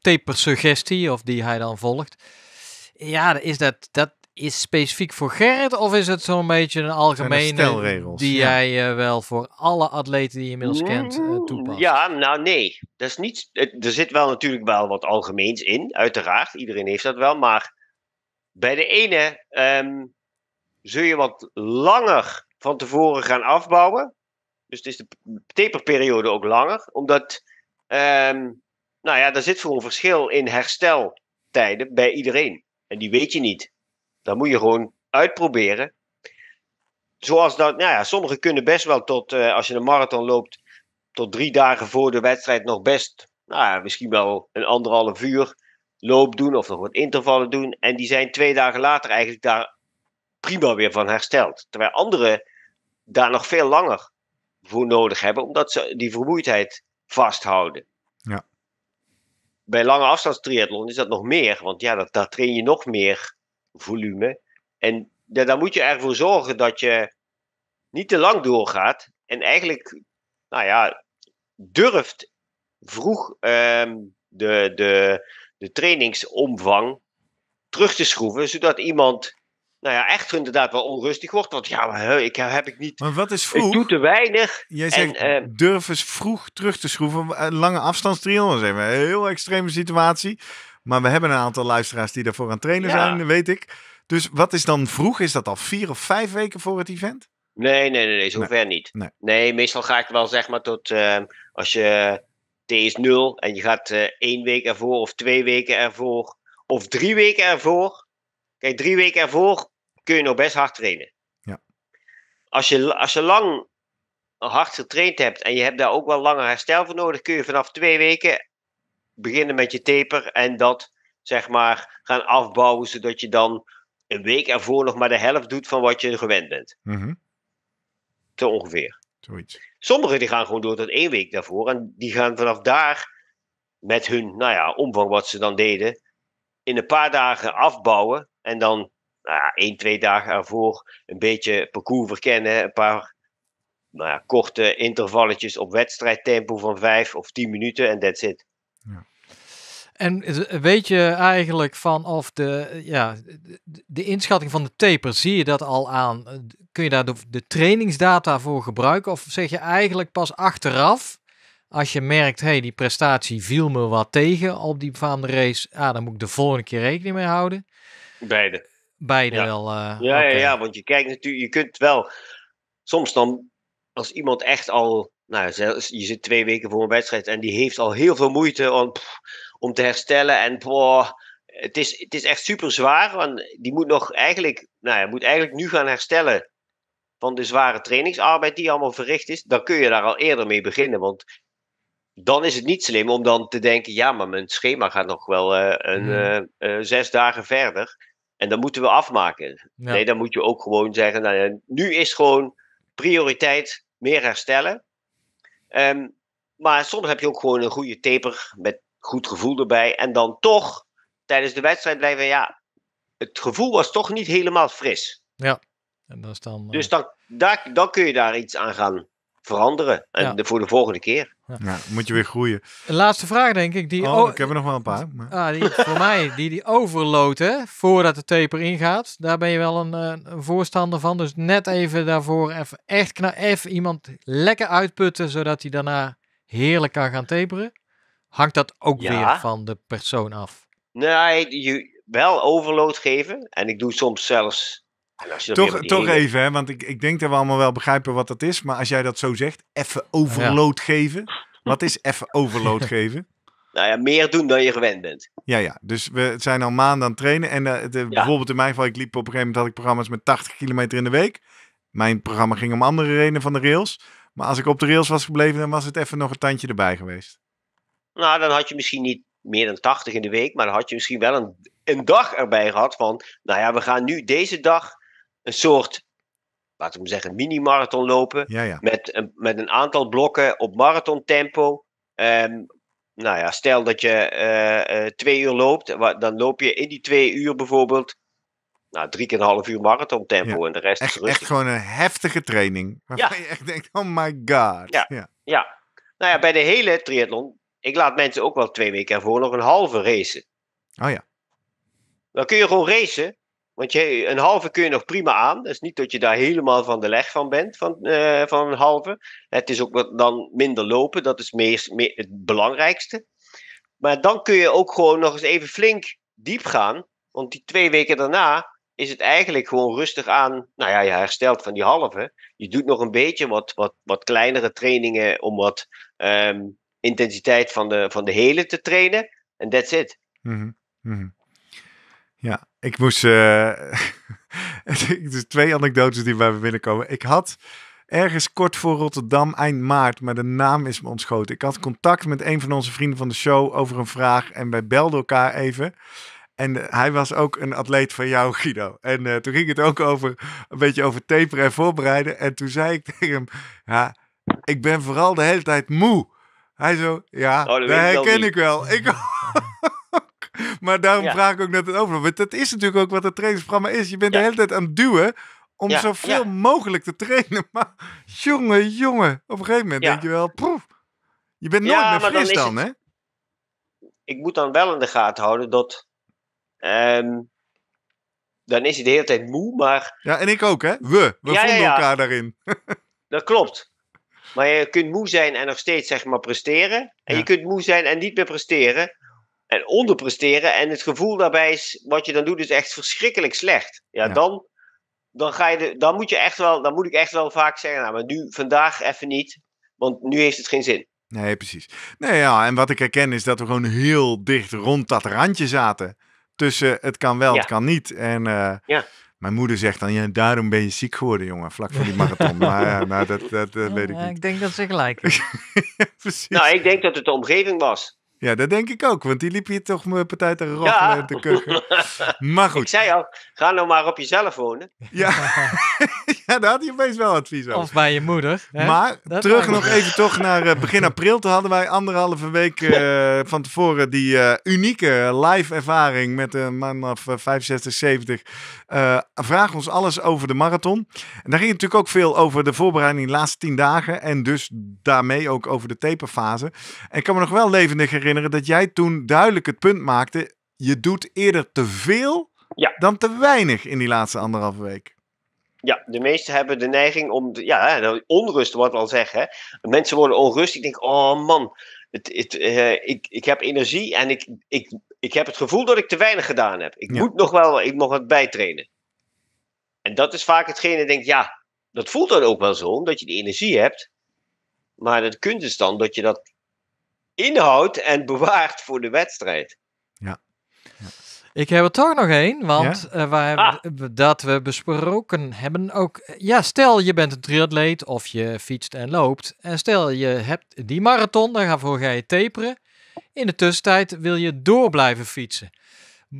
taper suggestie, of die hij dan volgt. Ja, is dat, dat is specifiek voor Gerrit of is het zo'n beetje een algemene die jij eh, wel voor alle atleten die je inmiddels mm, kent uh, toepast? Ja, nou nee, dat is niet. Er zit wel natuurlijk wel wat algemeens in, uiteraard. Iedereen heeft dat wel, maar bij de ene ehm, zul je wat langer van tevoren gaan afbouwen. Dus het is de taperperiode ook langer. Omdat, um, nou ja, daar zit gewoon verschil in hersteltijden bij iedereen. En die weet je niet. dan moet je gewoon uitproberen. Zoals dat, nou ja, sommigen kunnen best wel tot, eh, als je een marathon loopt, tot drie dagen voor de wedstrijd nog best, nou ja, misschien wel een anderhalf uur loop doen of nog wat intervallen doen. En die zijn twee dagen later eigenlijk daar prima weer van hersteld. Terwijl anderen daar nog veel langer voor nodig hebben, omdat ze die vermoeidheid vasthouden. Ja. Bij lange afstandstriathlon is dat nog meer, want ja, dat, daar train je nog meer volume. En ja, daar moet je ervoor zorgen dat je niet te lang doorgaat en eigenlijk, nou ja, durft vroeg ehm, de, de, de trainingsomvang terug te schroeven, zodat iemand nou ja, echt inderdaad wel onrustig wordt. Want ja, ik, heb ik niet. Maar wat is vroeg? Ik doe te weinig. Jij zegt, en, uh, durf eens vroeg terug te schroeven. Een eh, lange dat is even een heel extreme situatie. Maar we hebben een aantal luisteraars die daarvoor aan het trainen zijn, weet ik. Dus wat is dan vroeg? Is dat al vier of vijf weken voor het event? Nee, nee, nee, nee zover nee. niet. Nee. nee. meestal ga ik wel zeg maar tot ehm, als je T is nul en je gaat eh, één week ervoor of twee weken ervoor of drie weken ervoor. Kijk, drie weken ervoor kun je nog best hard trainen. Ja. Als, je, als je lang hard getraind hebt en je hebt daar ook wel langer herstel voor nodig, kun je vanaf twee weken beginnen met je taper en dat zeg maar gaan afbouwen, zodat je dan een week ervoor nog maar de helft doet van wat je gewend bent. Mm -hmm. Zo ongeveer. Sommigen die gaan gewoon door tot één week daarvoor en die gaan vanaf daar met hun nou ja, omvang wat ze dan deden in een paar dagen afbouwen en dan nou ja, één, twee dagen ervoor een beetje parcours verkennen. Een paar nou ja, korte intervalletjes op wedstrijdtempo van vijf of tien minuten en that's it. Ja. En weet je eigenlijk van of de, ja, de inschatting van de taper, zie je dat al aan? Kun je daar de, trainingsdata voor gebruiken? Of zeg je eigenlijk pas achteraf, als je merkt, hé, hey, die prestatie viel me wat tegen op die de race, ah, dan moet ik de volgende keer rekening mee houden? Beide. Beide wel. Eh, ja, ja, ja, want je kijkt natuurlijk, je kunt wel. Soms dan, als iemand echt al. Nou, je zit twee weken voor een wedstrijd en die heeft al heel veel moeite om, om te herstellen. En het, is, het is echt super zwaar, want die moet nog eigenlijk, nou, ja, moet eigenlijk nu gaan herstellen van de zware trainingsarbeid die allemaal verricht is. Dan kun je daar al eerder mee beginnen, want dan is het niet slim om dan te denken: ja, maar mijn schema gaat nog wel eh, een, mm. eh, zes dagen verder. En dat moeten we afmaken. Nee, dan moet je ook gewoon zeggen: nou, nu is gewoon prioriteit meer herstellen. Ehm, maar soms heb je ook gewoon een goede taper met goed gevoel erbij. En dan toch tijdens de wedstrijd blijven, ja, het gevoel was toch niet helemaal fris. Ja, en dat is dan. Dus eh, dan, daar, dan kun je daar iets aan gaan veranderen. En voor de volgende keer. Ja. moet je weer groeien. De laatste vraag, denk ik. Die oh, ik heb nog wel een paar. Maar... Ah, voor mij, die, die voordat de taper ingaat. Daar ben je wel een, eh, voorstander van. Dus net even daarvoor even echt even iemand lekker uitputten, zodat hij daarna heerlijk kan gaan taperen. Hangt dat ook weer van de persoon af? Nee, je, wel overload geven. En ik doe soms zelfs toch, toch even, hè? want ik, ik denk dat we allemaal wel begrijpen wat dat is. Maar als jij dat zo zegt, even overload geven. Wat is even overload geven? Nou ja, meer doen dan je gewend bent. Ja, ja. Dus we zijn al maanden aan het trainen. En eh, de, bijvoorbeeld in mijn geval, ik liep op een gegeven moment, had ik programma's met 80 kilometer in de week. Mijn programma ging om andere redenen van de rails. Maar als ik op de rails was gebleven, dan was het even nog een tandje erbij geweest. Nou, dan had je misschien niet meer dan 80 in de week, maar dan had je misschien wel een, een dag erbij gehad van, nou ja, we gaan nu deze dag een soort, ik we zeggen, mini-marathon lopen. Met, een, met een aantal blokken op marathontempo. Um, nou ja, stel dat je eh, eh, twee uur loopt, dan loop je in die twee uur bijvoorbeeld nou, drie keer een half uur marathon tempo en de rest echt, is rustig. Echt gewoon een heftige training. Waarvan je echt denkt, oh my god. Ja. ja. Ja. Nou ja, bij de hele triathlon, ik laat mensen ook wel twee weken ervoor nog een halve racen. Oh ja. Dan kun je gewoon racen want je, een halve kun je nog prima aan. Dat is niet dat je daar helemaal van de leg van bent, van, eh, van een halve. Het is ook wat dan minder lopen, dat is het belangrijkste. Maar dan kun je ook gewoon nog eens even flink diep gaan. Want die twee weken daarna is het eigenlijk gewoon rustig aan. Nou ja, je herstelt van die halve. Je doet nog een beetje wat, wat, wat kleinere trainingen om wat ehm, intensiteit van de, van de hele te trainen. En that's it. Mm ik moest. Eh, dus twee anekdotes die bij me binnenkomen. Ik had ergens kort voor Rotterdam, eind maart, maar de naam is me ontschoten. Ik had contact met een van onze vrienden van de show over een vraag en wij belden elkaar even. En eh, hij was ook een atleet van jou, Guido. En eh, toen ging het ook over een beetje over taperen en voorbereiden. En toen zei ik tegen hem: Ja, ik ben vooral de hele tijd moe. Hij zo: Ja, oh, dat, dat herken ik wel. Ik Maar daarom vraag ik ook net het over. Want dat is natuurlijk ook wat het trainingsprogramma is. Je bent de hele tijd aan het duwen om zoveel mogelijk te trainen. Maar jongen, jongen, op een gegeven moment denk je wel, proef. Je bent nooit meer fris dan, hè? Ik moet dan wel in de gaten houden dat... Ehm, dan is je de hele tijd moe, maar... Ja, en ik ook, hè? We. We vonden elkaar daarin. dat klopt. Maar je kunt moe zijn en nog steeds zeg maar presteren. En je kunt moe zijn en niet meer presteren en onderpresteren. En het gevoel daarbij is, wat je dan doet, is echt verschrikkelijk slecht. Ja, Dan, dan, ga je de, dan moet je echt wel, dan moet ik echt wel vaak zeggen, nou, maar nu, vandaag even niet, want nu heeft het geen zin. Nee, precies. Nee, ja, en wat ik herken is dat we gewoon heel dicht rond dat randje zaten. Tussen het kan wel, het kan niet. En eh, ja. mijn moeder zegt dan, ja, daarom ben je ziek geworden, jongen, vlak voor die marathon. maar ja, eh, nou, dat, dat, dat ik denk dat ze gelijk precies. Nou, ik denk dat het de omgeving was. Ja, dat denk ik ook, want die liep hier toch mijn partij te roffelen en te kuchen. Maar goed. Ik zei al, ga nou maar op jezelf wonen. Ja. ja, dat had je opeens wel advies Of bij je moeder. Hè? Maar terug nog even toch naar eh, begin april. Toen hadden wij anderhalve week eh, van tevoren die eh, unieke live ervaring met een man of 65, 70. vraag ons alles over de marathon. En daar ging het natuurlijk ook veel over de voorbereiding de laatste tien dagen. En dus daarmee ook over de taperfase. En ik kan me nog wel levendig herinneren dat jij toen duidelijk het punt maakte. Je doet eerder te veel dan te weinig in die laatste anderhalve week. Ja, de meesten hebben de neiging om, ja, onrust, wat we al zeggen. Mensen worden onrustig, Ik denk, oh man, het, het, eh, ik, ik heb energie en ik, ik, ik heb het gevoel dat ik te weinig gedaan heb. Ik moet nog wel ik nog wat bijtrainen. En dat is vaak hetgene, dat denk ja, dat voelt dan ook wel zo, omdat je die energie hebt. Maar dat kunt is dus dan dat je dat inhoudt en bewaart voor de wedstrijd. Ik heb er toch nog één, want eh, waar ah. dat we besproken hebben ook. Eh, ja, stel je bent een triatleet of je fietst en loopt. En stel je hebt die marathon, daarvoor ga je taperen. In de tussentijd wil je door blijven fietsen.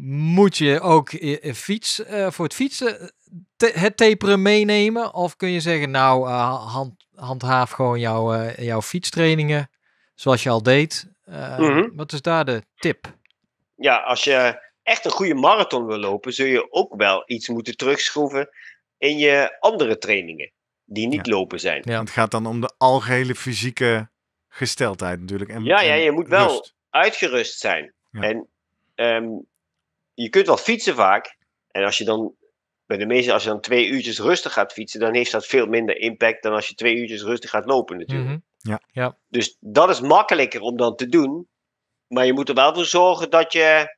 Moet je ook eh, fiets, voor het fietsen het taperen meenemen? Of kun je zeggen, nou, hand, handhaaf gewoon jouw, jouw fietstrainingen zoals je al deed. Mhm. Wat is daar de tip? Ja, als je echt een goede marathon wil lopen, zul je ook wel iets moeten terugschroeven in je andere trainingen die niet lopen zijn. Ja. Het gaat dan om de algehele fysieke gesteldheid natuurlijk. En, ja, ja, je moet wel uitgerust zijn. En ehm, je kunt wel fietsen vaak. En als je dan, bij de meeste, als je dan twee uurtjes rustig gaat fietsen, dan heeft dat veel minder impact dan als je twee uurtjes rustig gaat lopen natuurlijk. Mhm. ja. Ja. Dus dat is makkelijker om dan te doen. Maar je moet er wel voor zorgen dat je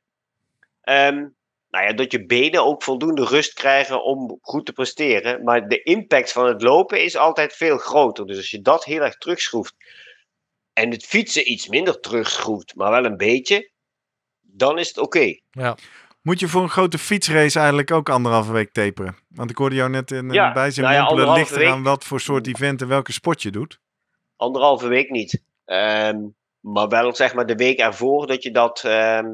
Ehm, nou ja, dat je benen ook voldoende rust krijgen om goed te presteren. Maar de impact van het lopen is altijd veel groter. Dus als je dat heel erg terugschroeft en het fietsen iets minder terugschroeft, maar wel een beetje, dan is het oké. Ja. Moet je voor een grote fietsrace eigenlijk ook anderhalve week taperen? Want ik hoorde jou net in ja, bijzijn nou ja, ligt eraan wat voor soort event en welke sport je doet. Anderhalve week niet. Ehm, maar wel zeg maar de week ervoor dat je dat ehm,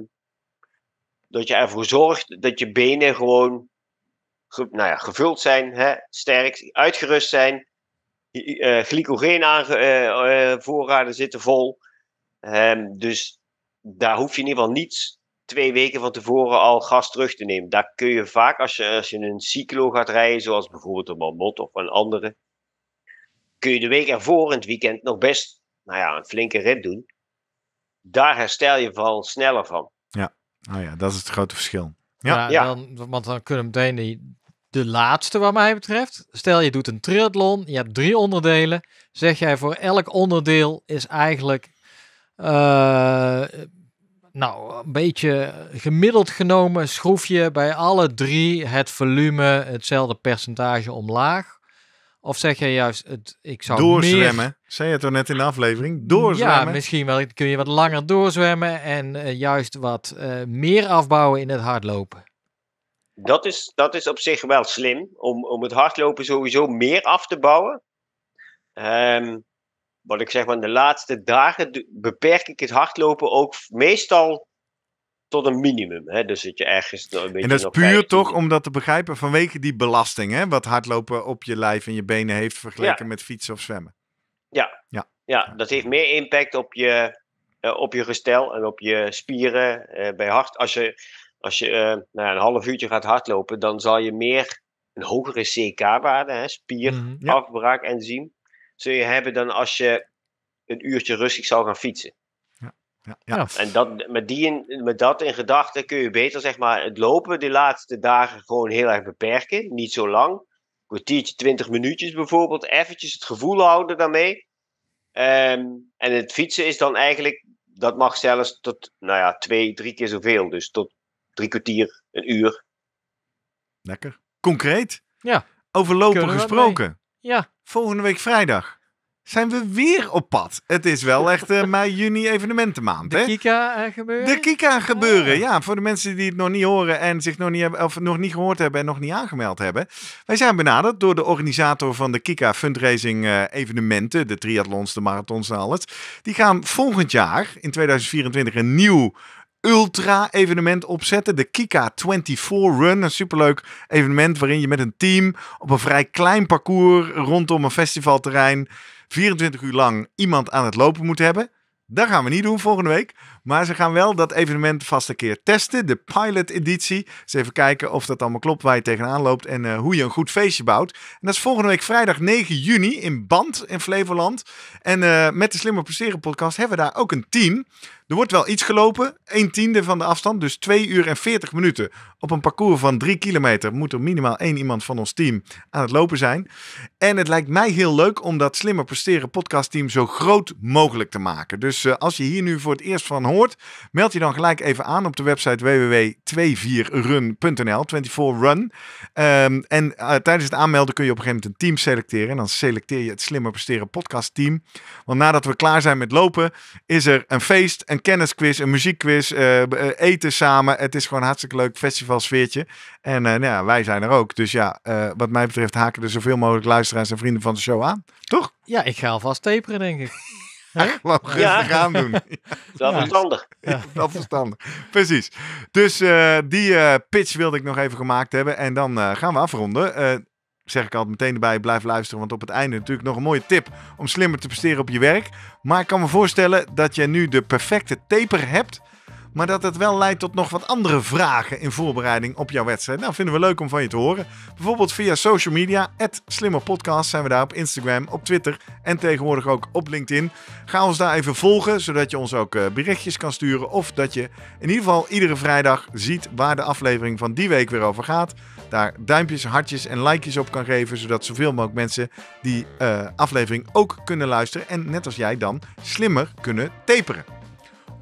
dat je ervoor zorgt dat je benen gewoon nou ja, gevuld zijn, hè, sterk, uitgerust zijn. Uh, glycogeen uh, voorraden zitten vol. Ehm, dus daar hoef je in ieder geval niet twee weken van tevoren al gas terug te nemen. Daar kun je vaak, als je, als je een cyclo gaat rijden, zoals bijvoorbeeld een Marmot of een andere, kun je de week ervoor in het weekend nog best nou ja, een flinke rit doen. Daar herstel je van sneller van. Ja. Nou ja, dat is het grote verschil. Ja, nou, ja. Dan, want dan kunnen meteen die, de laatste wat mij betreft. Stel je doet een triathlon, je hebt drie onderdelen. Zeg jij voor elk onderdeel is eigenlijk eh, nou, een beetje gemiddeld genomen schroef je bij alle drie het volume hetzelfde percentage omlaag. Of zeg jij juist, het, ik zou Doorzwemmen, meer... zei je al net in de aflevering? Doorzwemmen? Ja, misschien wel, kun je wat langer doorzwemmen en eh, juist wat eh, meer afbouwen in het hardlopen. Dat is, dat is op zich wel slim, om, om het hardlopen sowieso meer af te bouwen. Um, wat ik zeg, maar de laatste dagen beperk ik het hardlopen ook meestal tot een minimum. Hè? Dus dat je ergens een beetje. En dat is puur toch om dat te begrijpen vanwege die belasting, hè? wat hardlopen op je lijf en je benen heeft vergeleken met fietsen of zwemmen. Ja. Ja. ja, dat heeft meer impact op je, eh, op je gestel en op je spieren. Eh, bij hart, als je, als je eh, nou een half uurtje gaat hardlopen, dan zal je meer een hogere CK-waarde, spierafbraak, mhm, mm -hmm, enzym, zul je hebben dan als je een uurtje rustig zou gaan fietsen. Ja, En dat, met, die met dat in gedachten kun je beter zeg maar, het lopen de laatste dagen gewoon heel erg beperken. Niet zo lang. Kwartiertje, twintig minuutjes bijvoorbeeld. Eventjes het gevoel houden daarmee. Ehm, en het fietsen is dan eigenlijk, dat mag zelfs tot nou ja, twee, drie keer zoveel. Dus tot drie kwartier, een uur. Lekker. Concreet? Ja. Over lopen gesproken. Ja. Volgende week vrijdag zijn we weer op pad. Het is wel echt eh, mei, juni evenementenmaand. De Kika eh, gebeuren? De Kika gebeuren, ah. ja. Voor de mensen die het nog niet horen en zich nog niet, of nog niet gehoord hebben en nog niet aangemeld hebben. Wij zijn benaderd door de organisator van de Kika fundraising eh, evenementen. De triathlons, de marathons en alles. Die gaan volgend jaar, in 2024, een nieuw ultra-evenement opzetten. De Kika 24 Run. Een superleuk evenement waarin je met een team op een vrij klein parcours rondom een festivalterrein 24 uur lang iemand aan het lopen moet hebben. Dat gaan we niet doen volgende week. Maar ze gaan wel dat evenement vast een keer testen. De pilot editie. Dus even kijken of dat allemaal klopt waar je tegenaan loopt. En eh, hoe je een goed feestje bouwt. En dat is volgende week vrijdag 9 juni in Band in Flevoland. En eh, met de Slimmer Presteren podcast hebben we daar ook een team. Er wordt wel iets gelopen, 1 tiende van de afstand, dus 2 uur en 40 minuten. Op een parcours van 3 kilometer moet er minimaal één iemand van ons team aan het lopen zijn. En het lijkt mij heel leuk om dat Slimmer Presteren team zo groot mogelijk te maken. Dus eh, als je hier nu voor het eerst van hoort, meld je dan gelijk even aan op de website www.24run.nl, 24run. Ehm, en eh, tijdens het aanmelden kun je op een gegeven moment een team selecteren. En dan selecteer je het Slimmer Presteren podcast team. Want nadat we klaar zijn met lopen, is er een feest, een kennisquiz, een muziekquiz, eh, eh, eten samen. Het is gewoon hartstikke leuk festivalsfeertje. En nou ja, wij zijn er ook. Dus ja, wat mij betreft haken er zoveel mogelijk luisteraars en vrienden van de show aan. Toch? Ja, ik ga alvast taperen, denk ik. Huh? rustig aan doen. Dat verstandig. Dat verstandig. Precies. Dus eh, die eh, pitch wilde ik nog even gemaakt hebben. En dan eh, gaan we afronden. zeg ik altijd meteen erbij, blijf luisteren. Want op het einde natuurlijk nog een mooie tip om slimmer te presteren op je werk. Maar ik kan me voorstellen dat je nu de perfecte taper hebt maar dat het wel leidt tot nog wat andere vragen in voorbereiding op jouw wedstrijd. Nou, vinden we leuk om van je te horen. Bijvoorbeeld via social media. @slimmerpodcast zijn we daar op Instagram, op Twitter en tegenwoordig ook op LinkedIn. Ga ons daar even volgen, zodat je ons ook eh, berichtjes kan sturen. Of dat je in ieder geval iedere vrijdag ziet waar de aflevering van die week weer over gaat. Daar duimpjes, hartjes en likejes op kan geven. Zodat zoveel mogelijk mensen die eh, aflevering ook kunnen luisteren. En net als jij dan slimmer kunnen taperen.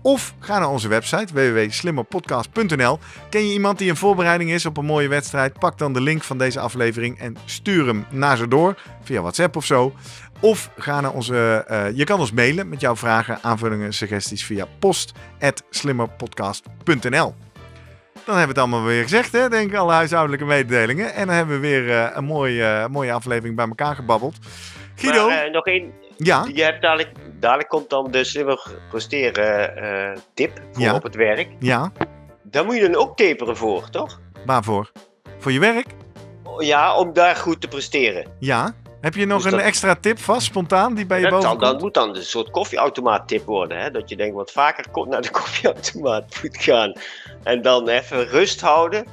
Of ga naar onze website www.slimmerpodcast.nl. Ken je iemand die in voorbereiding is op een mooie wedstrijd? Pak dan de link van deze aflevering en stuur hem naar ze door via WhatsApp of zo. Of ga naar onze. Uh, je kan ons mailen met jouw vragen, aanvullingen, suggesties via @slimmerpodcast.nl. Dan hebben we het allemaal weer gezegd, hè? denk ik, alle huishoudelijke mededelingen. En dan hebben we weer eh, een mooie, eh, mooie aflevering bij elkaar gebabbeld. Guido. Maar, nog één, ja. Je hebt dadelijk, dadelijk komt dan de slimmer presteren eh, tip voor op het werk. Ja. Daar moet je dan ook taperen voor, toch? Waarvoor? Voor je werk? Oh, ja, om daar goed te presteren. Ja. Heb je nog dus een extra tip vast, spontaan, die bij je boven komt? Dat moet dan een soort koffieautomaat-tip worden. Hè? Dat je denkt, wat vaker naar de koffieautomaat moet gaan. En dan even rust houden,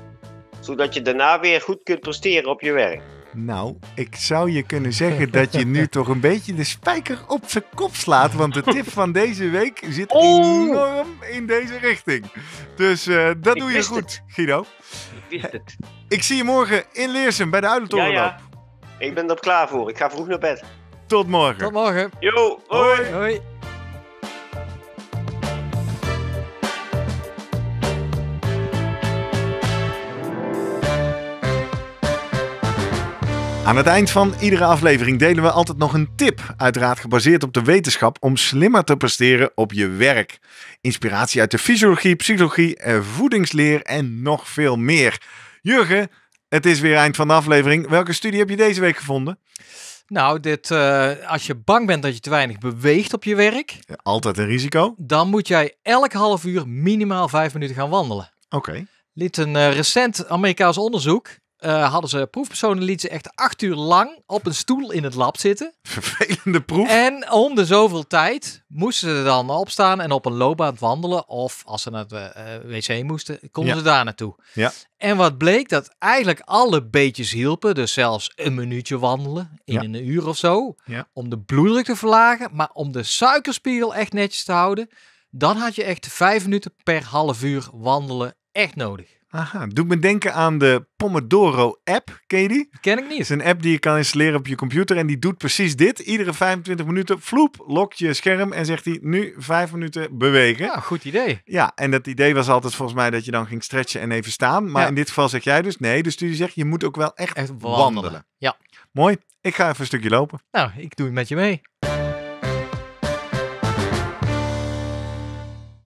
zodat je daarna weer goed kunt presteren op je werk. Nou, ik zou je kunnen zeggen dat je nu toch een beetje de spijker op zijn kop slaat. Want de tip van deze week zit enorm in deze richting. Dus eh, dat doe je goed, Guido. Ik wist het. Ik zie je morgen in Leersum bij de Uilentorenloop. Ja, ja. Ik ben er klaar voor. Ik ga vroeg naar bed. Tot morgen. Tot morgen. Yo, hoi. hoi. Aan het eind van iedere aflevering delen we altijd nog een tip, uiteraard gebaseerd op de wetenschap, om slimmer te presteren op je werk. Inspiratie uit de fysiologie, psychologie, eh, voedingsleer en nog veel meer. Jurgen, het is weer eind van de aflevering. Welke studie heb je deze week gevonden? Nou, dit, eh, als je bang bent dat je te weinig beweegt op je werk. Altijd een risico. Dan moet jij elk half uur minimaal vijf minuten gaan wandelen. Oké. Okay. Liet een eh, recent Amerikaans onderzoek eh, hadden ze proefpersonen liet ze echt acht uur lang op een stoel in het lab zitten. Vervelende proef. En om de zoveel tijd moesten ze dan opstaan en op een loopbaan wandelen. Of als ze naar het eh, wc moesten, konden ze daar naartoe. Ja. En wat bleek dat eigenlijk alle beetjes hielpen. Dus zelfs een minuutje wandelen in een uur of zo. Om de bloeddruk te verlagen, maar om de suikerspiegel echt netjes te houden. Dan had je echt vijf minuten per half uur wandelen echt nodig. Aha, doet me denken aan de Pomodoro-app, ken je die? Ken ik niet. Het is een app die je kan installeren op je computer en die doet precies dit. Iedere 25 minuten, vloep, lokt je scherm en zegt hij nu 5 minuten bewegen. Ja, ah, goed idee. Ja, en dat idee was altijd volgens mij dat je dan ging stretchen en even staan. Maar in dit geval zeg jij dus nee, de studie zegt je moet ook wel echt, echt wandelen. wandelen. Ja. Mooi, ik ga even een stukje lopen. Nou, ik doe het met je mee.